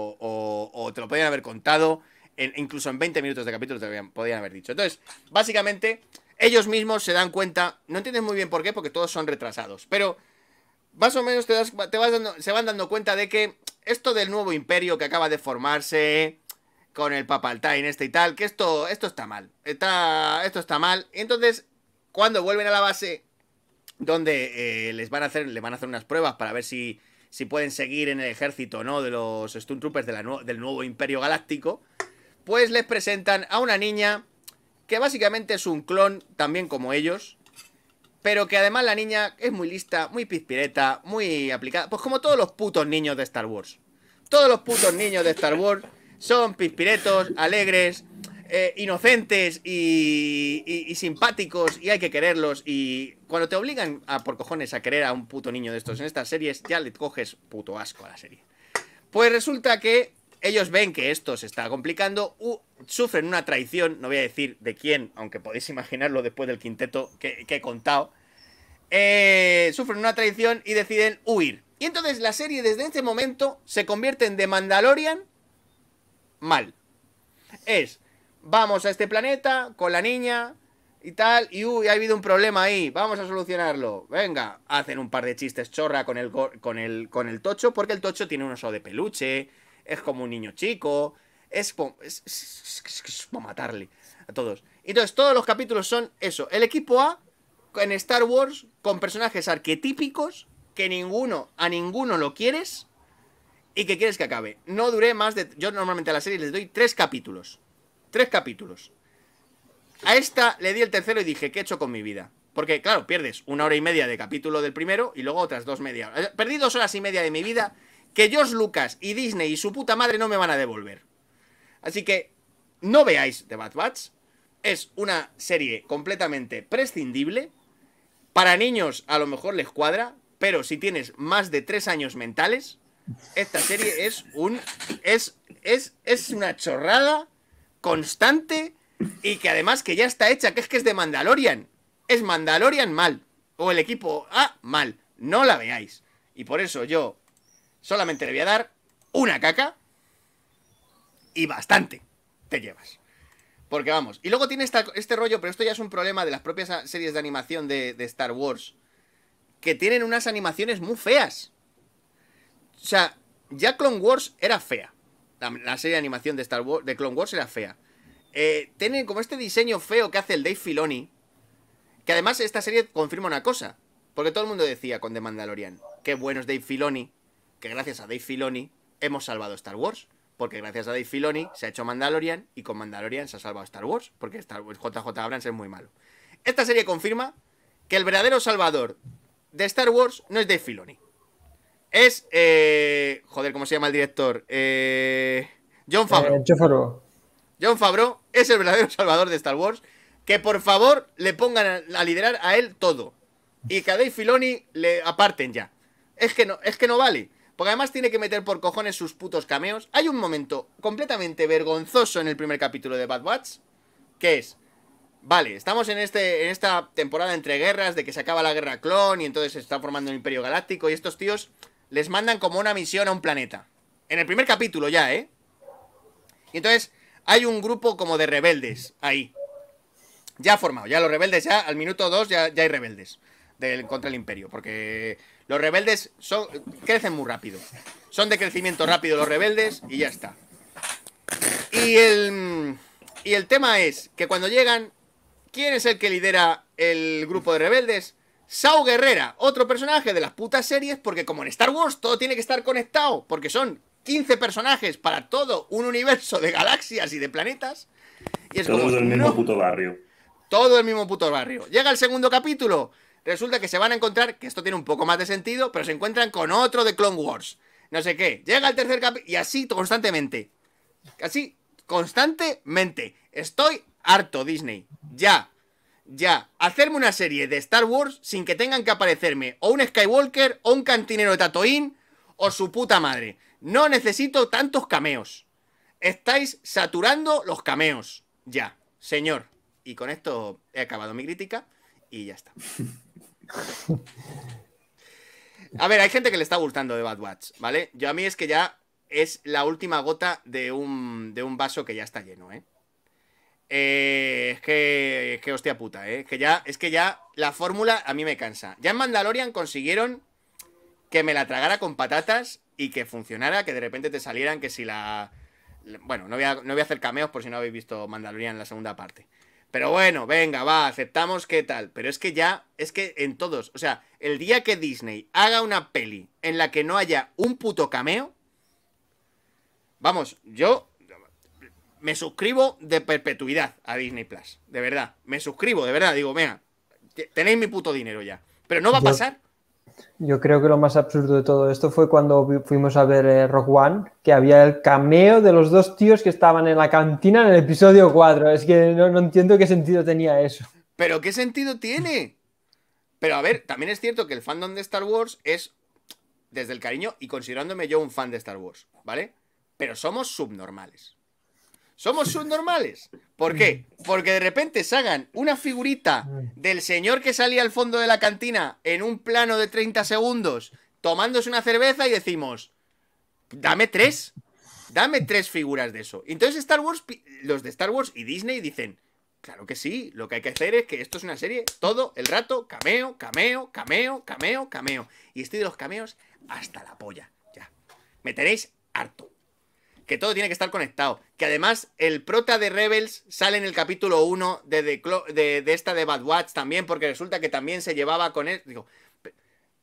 o, te lo podían haber contado, incluso en 20 minutos de capítulo te lo podían haber dicho. Entonces, básicamente, ellos mismos se dan cuenta, no entiendes muy bien por qué, porque todos son retrasados, pero más o menos te, vas se van dando cuenta de que esto del nuevo imperio que acaba de formarse con el Papaltain este y tal, que esto, esto está mal, está, esto está mal. Y Entonces, cuando vuelven a la base, donde eh, les van a hacer, le van a hacer unas pruebas para ver si si pueden seguir en el ejército o no de los Stormtroopers Troopers del nuevo Imperio Galáctico, pues les presentan a una niña que básicamente es un clon también como ellos, pero que además la niña es muy lista, muy pispireta, muy aplicada, pues como todos los putos niños de Star Wars. Todos los putos niños de Star Wars son pispiretos, alegres, eh, inocentes y, y, simpáticos y hay que quererlos y cuando te obligan a por cojones a querer a un puto niño de estos en estas series ya le coges puto asco a la serie. Pues resulta que ellos ven que esto se está complicando, sufren una traición, no voy a decir de quién, aunque podéis imaginarlo después del quinteto que, he contado, eh, sufren una traición y deciden huir. Y entonces la serie desde ese momento se convierte en The Mandalorian mal. Es vamos a este planeta con la niña y tal, y uy, ha habido un problema ahí, vamos a solucionarlo. Venga, hacen un par de chistes chorra con el, con el, con el tocho, porque el tocho tiene un oso de peluche, es como un niño chico, es, es, para matarle a todos. Entonces, todos los capítulos son eso, el equipo A en Star Wars con personajes arquetípicos que ninguno, a ninguno lo quieres y que quieres que acabe. No duré más de... Yo normalmente a la serie les doy tres capítulos. Tres capítulos. A esta le di el tercero y dije, ¿qué he hecho con mi vida? Porque, claro, pierdes una hora y media de capítulo del primero y luego otras dos media. Eh, perdí dos horas y media de mi vida que George Lucas y Disney y su puta madre no me van a devolver. Así que no veáis The Bad Bats Es una serie completamente prescindible. Para niños a lo mejor les cuadra, pero si tienes más de tres años mentales, esta serie es un. es. es, es una chorrada constante y que además que ya está hecha, que es que es de Mandalorian. Es Mandalorian mal. O el equipo A mal. No la veáis. Y por eso yo solamente le voy a dar una caca y bastante te llevas. Porque vamos. Y luego tiene este rollo, pero esto ya es un problema de las propias series de animación de, de Star Wars. Que tienen unas animaciones muy feas. O sea, ya Clone Wars era fea. La, serie de animación de Star Wars, de Clone Wars era fea. Eh, tienen como este diseño feo que hace el Dave Filoni. Que además esta serie confirma una cosa. Porque todo el mundo decía con The Mandalorian, qué bueno es Dave Filoni, que gracias a Dave Filoni hemos salvado Star Wars. Porque gracias a Dave Filoni se ha hecho Mandalorian y con Mandalorian se ha salvado Star Wars. Porque Star Wars, JJ Abrams es muy malo. Esta serie confirma que el verdadero salvador de Star Wars no es Dave Filoni es. Eh, joder, ¿cómo se llama el director? Eh, John Favreau. Eh, John Favreau es el verdadero *laughs* salvador de Star Wars. Que por favor le pongan a, liderar a él todo. Y que a Dave Filoni le aparten ya. Es que no, es que no vale. Porque además tiene que meter por cojones sus putos cameos. Hay un momento completamente vergonzoso en el primer capítulo de Bad Bats. Que es. Vale, estamos en, este, en esta temporada entre guerras, de que se acaba la guerra clon y entonces se está formando el Imperio Galáctico y estos tíos les mandan como una misión a un planeta. En el primer capítulo ya, ¿eh? Y entonces hay un grupo como de rebeldes ahí. Ya formado, ya los rebeldes, ya al minuto 2 ya, hay rebeldes contra el imperio. Porque los rebeldes son, crecen muy rápido. Son de crecimiento rápido los rebeldes y ya está. Y el, y el tema es que cuando llegan, ¿quién es el que lidera el grupo de rebeldes? Sao Guerrera, otro personaje de las putas series, porque como en Star Wars todo tiene que estar conectado, porque son 15 personajes para todo un universo de galaxias y de planetas. Y es todo como, mismo puto barrio. Todo el mismo puto barrio. Llega el segundo capítulo. Resulta que se van a encontrar, que esto tiene un poco más de sentido, pero se encuentran con otro de Clone Wars. No sé qué. Llega el tercer capítulo y así constantemente. Así, constantemente. Estoy harto, Disney. Ya ya hacerme una serie de Star Wars sin que tengan que aparecerme o un Skywalker o un cantinero de Tatooine o su puta madre. No necesito tantos cameos. Estáis saturando los cameos. Ya, señor. Y con esto he acabado mi crítica y ya está. A ver, hay gente que le está gustando de Bad Watch, ¿vale? Yo a mí es que ya es la última gota de un, de un vaso que ya está lleno, ¿eh? Eh, es que, es que hostia puta, eh. Es que ya, es que ya la fórmula a mí me cansa. Ya en Mandalorian consiguieron que me la tragara con patatas y que funcionara, que de repente te salieran que si la... Bueno, no voy a, hacer cameos por si no habéis visto Mandalorian en la segunda parte. Pero bueno, venga, va, aceptamos qué tal. Pero es que ya, es que en todos, o sea, el día que Disney haga una peli en la que no haya un puto cameo, vamos, yo me suscribo de perpetuidad a Disney Plus. De verdad, me suscribo, de verdad. Digo, venga, tenéis mi puto dinero ya. Pero no va a pasar. Yo, creo que lo más absurdo de todo esto fue cuando fuimos a ver eh, Rock One, que había el cameo de los dos tíos que estaban en la cantina en el episodio 4. Es que no entiendo qué sentido tenía eso. Pero ¿qué sentido tiene? Pero a ver, también es cierto que el fandom de Star Wars es desde el cariño y considerándome yo un fan de Star Wars, ¿vale? Pero somos subnormales somos subnormales. ¿Por qué? Porque de repente hagan una figurita del señor que salía al fondo de la cantina en un plano de 30 segundos tomándose una cerveza y decimos, dame tres, dame tres figuras de eso. Entonces Star Wars, los de Star Wars y Disney dicen, claro que sí, lo que hay que hacer es que esto es una serie todo el rato, cameo, cameo, cameo, cameo, cameo. Y estoy de los cameos hasta la polla, ya. Me tenéis harto que todo tiene que estar conectado. Que además el prota de Rebels sale en el capítulo 1 de, de, esta de Bad Watch también, porque resulta que también se llevaba con él. Digo,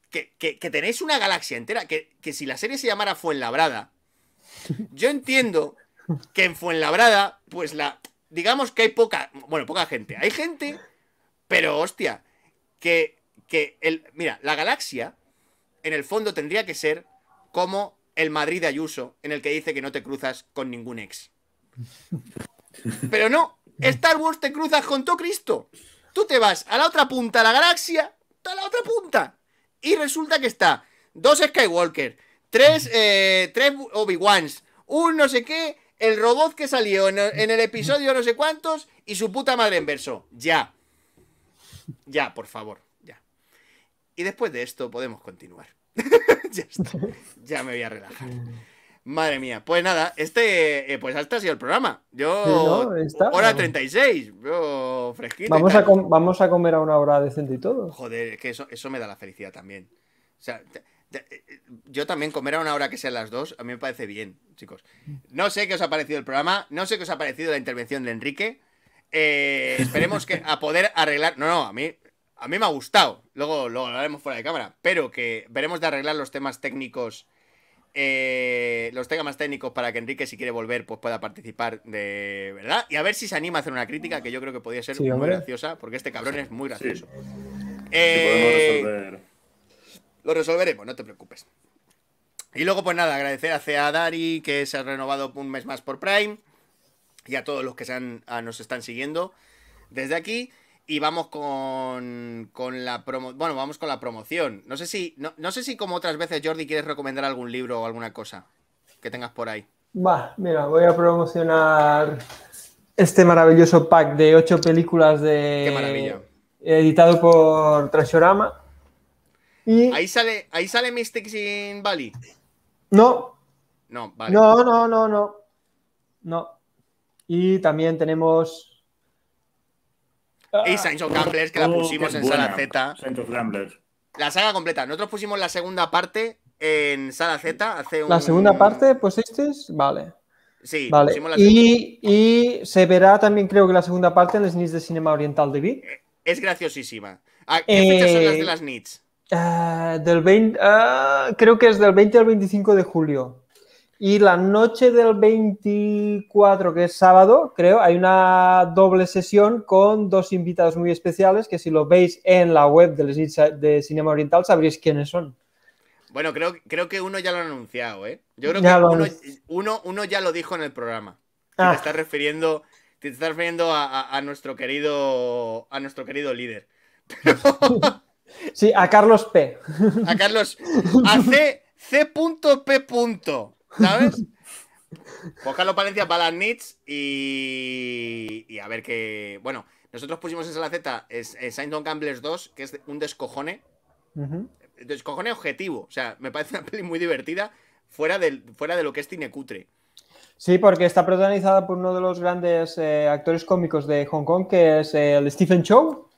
que, tenéis una galaxia entera, que, si la serie se llamara Fuenlabrada, *laughs* yo entiendo que en Fuenlabrada, pues la. Digamos que hay poca. Bueno, poca gente. Hay gente, pero hostia, que. que mira, la galaxia, en el fondo, tendría que ser como el Madrid de Ayuso, en el que dice que no te cruzas con ningún ex. *laughs* Pero no, Star Wars te cruzas con todo Cristo. Tú te vas a la otra punta de la galaxia, a la otra punta. Y resulta que está dos Skywalker, tres, eh, Obi-Wans, un no sé qué, el robot que salió en, en el episodio no sé cuántos y su puta madre en verso. Ya. Ya, por favor, ya. Y después de esto podemos continuar. *laughs* *laughs* ya, me voy a relajar. Madre mía, pues nada, este, eh, pues hasta ha sido el programa. Yo, hora 36, fresquito. Vamos a, vamos a comer a una hora decente y todo. Joder, que eso, eso me da la felicidad también. O sea, eh, yo también comer a una hora que sean las dos, a mí me parece bien, chicos. No sé qué os ha parecido el programa, no sé qué os ha parecido la intervención de Enrique. Eh, esperemos que a poder arreglar. No, no, a mí a mí me ha gustado. Luego, lo hablaremos fuera de cámara. Pero que veremos de arreglar los temas técnicos. Eh, los temas técnicos para que Enrique, si quiere volver, pues pueda participar de verdad. Y a ver si se anima a hacer una crítica, que yo creo que podría ser muy graciosa, porque este cabrón es muy gracioso. Eh, lo resolveremos, no te preocupes. Y luego, pues nada, agradecer a a Dari, que se ha renovado un mes más por Prime. Y a todos los que nos están siguiendo desde aquí. Y vamos con, la promo bueno, vamos con la promoción. No sé si no, sé si como otras veces Jordi quieres recomendar algún libro o alguna cosa que tengas por ahí. Va, mira, voy a promocionar este maravilloso pack de ocho películas de Qué maravilla. editado por Trashorama. Y... Ahí sale ahí sale in Bali. No. No, No, no, no, no. No. Y también tenemos y of Gamblers, que la oh, pusimos en Sala Z. of Gamblers. La saga completa. Nosotros pusimos la segunda parte en Sala Z hace un... La segunda parte, pues este es... Vale. Sí, pusimos la segunda y, y se verá también, creo que la segunda parte en las NITs de Cinema Oriental de eh, Vic. Es graciosísima. Ah, qué fechas son las de eh, las NITs? Eh, del 20, ah, creo que es del 20 al 25 de julio. Y la noche del 24, que es sábado, creo, hay una doble sesión con dos invitados muy especiales que si lo veis en la web de Cinema Oriental sabréis quiénes son. Bueno, creo, creo que uno ya lo ha anunciado, ¿eh? Yo creo que uno, ya lo dijo en el programa. Ah. Te estás refiriendo, estás refiriendo a, nuestro querido a nuestro querido líder. *laughs* Sí, a Carlos P. *laughs* A Carlos. A C. C.P. ¿sabes? Pues *laughs* Carlos Palencia para las Nits y, a ver qué. Bueno, nosotros pusimos en la Z es, Gamblers 2, que es un descojone. Descojone objetivo. O sea, me parece una peli muy divertida, fuera, del, fuera de lo que es cine cutre. Sí, porque está protagonizada por uno de los grandes eh, actores cómicos de Hong Kong, que es el Stephen Chow.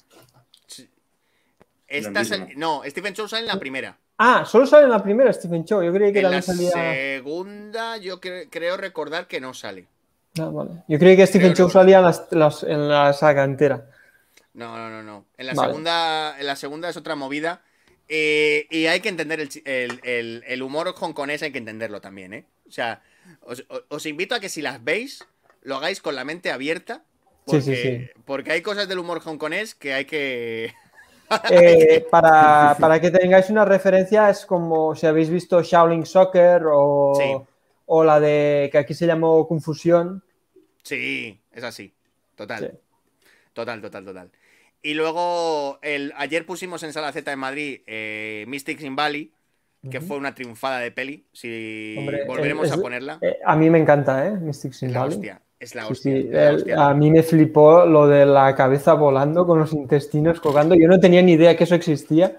no, Stephen Chow sale en la primera. Ah, solo sale en la primera Stephen Chow. Yo creí que en salía. la segunda, yo creo recordar que no sale. Ah, yo creo que Stephen Chow salía en la saga entera. No, no, no, En la, segunda, en la segunda es otra movida. Eh, y hay que entender el, humor hongkonés, hay que entenderlo también, ¿eh? O sea, os, invito a que si las veis, lo hagáis con la mente abierta. Porque, porque hay cosas del humor hongkonés que hay que. *laughs* Eh, para, que tengáis una referencia, es como si habéis visto Shaolin Soccer o, la de que aquí se llamó Confusión. Sí, es así. Total. Total, total, total. Y luego, el, ayer pusimos en Sala Z de Madrid eh, Mystics in Bali que fue una triunfada de peli. Si volveremos a ponerla. Eh, a mí me encanta, ¿eh? Mystics in Bali Hostia. Es la hostia. A mí me flipó lo de la cabeza volando con los intestinos colgando. Yo no tenía ni idea que eso existía.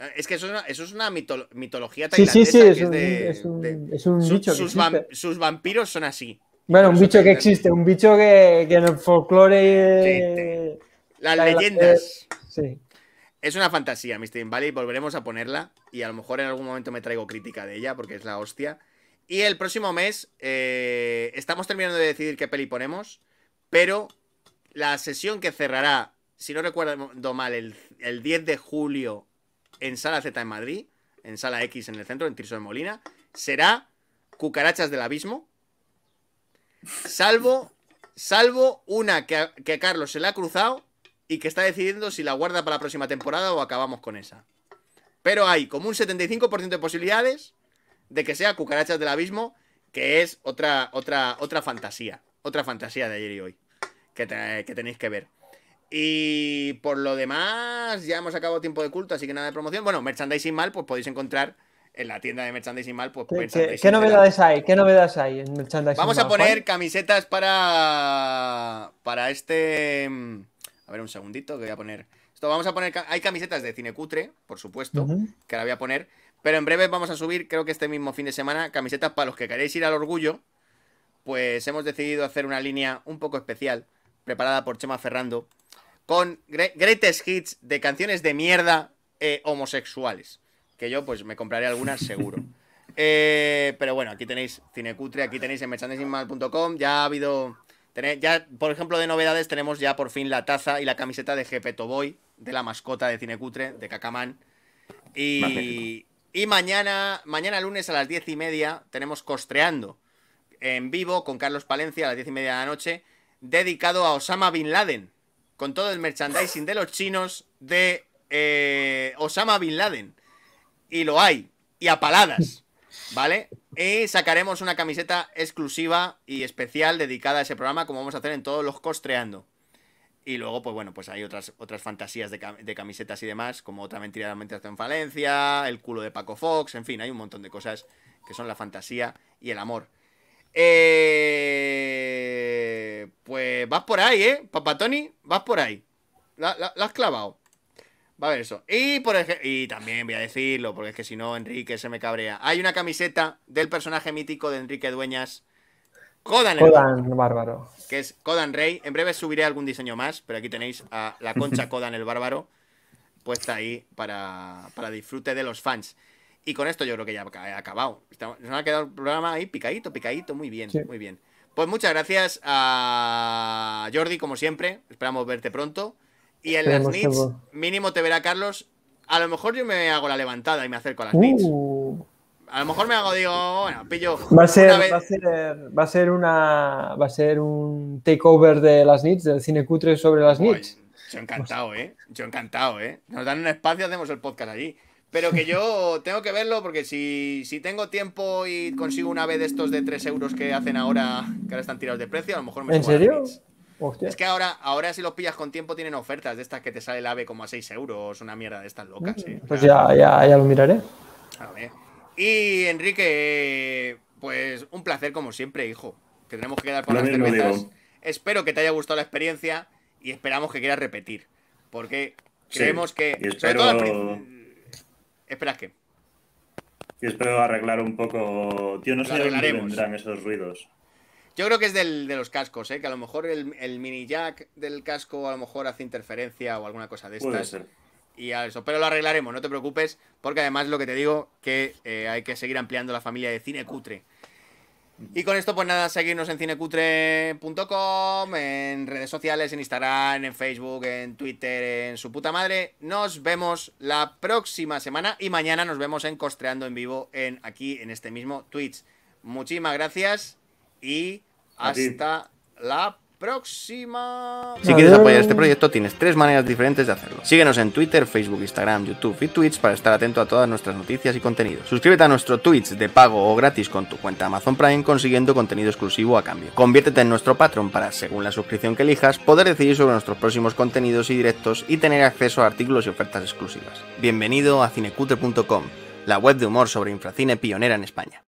Eh, es que eso es una, mitología tailandesa. Sí, sí, sí, es, un, bicho. Sus, vampiros son así. Bueno, un bicho que existe, un bicho que, que en el folclore. las leyendas. Es una fantasía, Mr. Valley. Volveremos a ponerla y a lo mejor en algún momento me traigo crítica de ella porque es la hostia. Y el próximo mes eh, estamos terminando de decidir qué peli ponemos, pero la sesión que cerrará, si no recuerdo mal, el, 10 de julio en Sala Z en Madrid, en Sala X en el centro, en Tirso de Molina, será Cucarachas del Abismo, salvo, salvo una que que Carlos se la ha cruzado y que está decidiendo si la guarda para la próxima temporada o acabamos con esa. Pero hay como un 75% de posibilidades de que sea Cucarachas del Abismo, que es otra, otra, otra fantasía. Otra fantasía de ayer y hoy. Que, tenéis que ver. Y por lo demás, ya hemos acabado tiempo de culto, así que nada de promoción. Bueno, merchandising mal, pues podéis encontrar en la tienda de merchandising mal. Pues, ¿Qué, qué, qué novedades hay? ¿Qué novedades hay en Vamos a poner camisetas para. Para este. Mm, a ver, un segundito que voy a poner. Esto vamos a poner. Hay camisetas de cine cutre, por supuesto, que la voy a poner. Pero en breve vamos a subir, creo que este mismo fin de semana, camisetas para los que queréis ir al orgullo. Pues hemos decidido hacer una línea un poco especial, preparada por Chema Ferrando, con greatest hits de canciones de mierda eh, homosexuales. Que yo pues me compraré algunas seguro. *laughs* Eh, pero bueno, aquí tenéis Cinecutre, aquí tenéis en merchandisingmal.com. Ya ha habido. ya, por ejemplo, de novedades tenemos ya por fin la taza y la camiseta de GP Toboy de la mascota de Cinecutre, de Cacamán. Y, y mañana, mañana lunes a las diez y media tenemos Costreando en vivo con Carlos Palencia a las diez y media de la noche, dedicado a Osama Bin Laden, con todo el merchandising de los chinos de eh, Osama Bin Laden. Y lo hay, y a paladas, ¿vale? Y sacaremos una camiseta exclusiva y especial dedicada a ese programa, como vamos a hacer en todos los Costreando. Y luego, pues bueno, pues hay otras, otras fantasías de, camisetas y demás, como otra mentira de la mente en Valencia, el culo de Paco Fox, en fin, hay un montón de cosas que son la fantasía y el amor. Eh... Pues vas por ahí, ¿eh? Papá Tony, vas por ahí. La, has clavado. Va a ver eso. Y, por y también voy a decirlo, porque es que si no, Enrique se me cabrea. Hay una camiseta del personaje mítico de Enrique Dueñas Kodan, el Bárbaro. Que es Kodan Rey. En breve subiré algún diseño más, pero aquí tenéis a la concha Kodan *laughs* el Bárbaro puesta ahí para, disfrute de los fans. Y con esto yo creo que ya he acabado. Nos ha quedado el programa ahí picadito, picadito, muy bien, muy bien. Pues muchas gracias a Jordi, como siempre. Esperamos verte pronto. Y en las NITs, mínimo te verá Carlos. A lo mejor yo me hago la levantada y me acerco a las uh, NITs. A lo mejor me hago, digo, bueno, pillo. Va a ser, va a ser, una. Va a ser un takeover de las nits, del cine cutre sobre las nits. Yo encantado, eh. Yo encantado, eh. Nos dan un espacio, hacemos el podcast allí. Pero que yo tengo que verlo porque si, si tengo tiempo y consigo una vez de estos de 3 euros que hacen ahora, que ahora están tirados de precio, a lo mejor me ¿En serio? Es que ahora, ahora si los pillas con tiempo tienen ofertas de estas que te sale el ave como a 6 euros, una mierda de estas locas. Mm, ¿eh? Pues ya, ya, ya lo miraré. A ver. Y Enrique, pues un placer como siempre, hijo. Que tenemos que quedar con las cervezas. Espero que te haya gustado la experiencia y esperamos que quieras repetir. Porque creemos que. Espero... Esperas que. Y espero arreglar un poco. Tío, no sé de dónde vendrán esos ruidos. Yo creo que es del, de los cascos, ¿eh? que a lo mejor el, mini jack del casco a lo mejor hace interferencia o alguna cosa de estas y a eso. Pero lo arreglaremos, no te preocupes, porque además lo que te digo, que eh, hay que seguir ampliando la familia de cine cutre. Y con esto, pues nada, seguirnos en cinecutre.com, en redes sociales, en Instagram, en Facebook, en Twitter, en su puta madre. Nos vemos la próxima semana y mañana nos vemos en Costreando en vivo en aquí en este mismo Twitch. Muchísimas gracias y hasta la próxima próxima. Si quieres apoyar este proyecto, tienes tres maneras diferentes de hacerlo. Síguenos en Twitter, Facebook, Instagram, YouTube y Twitch para estar atento a todas nuestras noticias y contenidos. Suscríbete a nuestro Twitch de pago o gratis con tu cuenta Amazon Prime consiguiendo contenido exclusivo a cambio. Conviértete en nuestro Patreon para, según la suscripción que elijas, poder decidir sobre nuestros próximos contenidos y directos y tener acceso a artículos y ofertas exclusivas. Bienvenido a cinecutre.com, la web de humor sobre infracine pionera en España.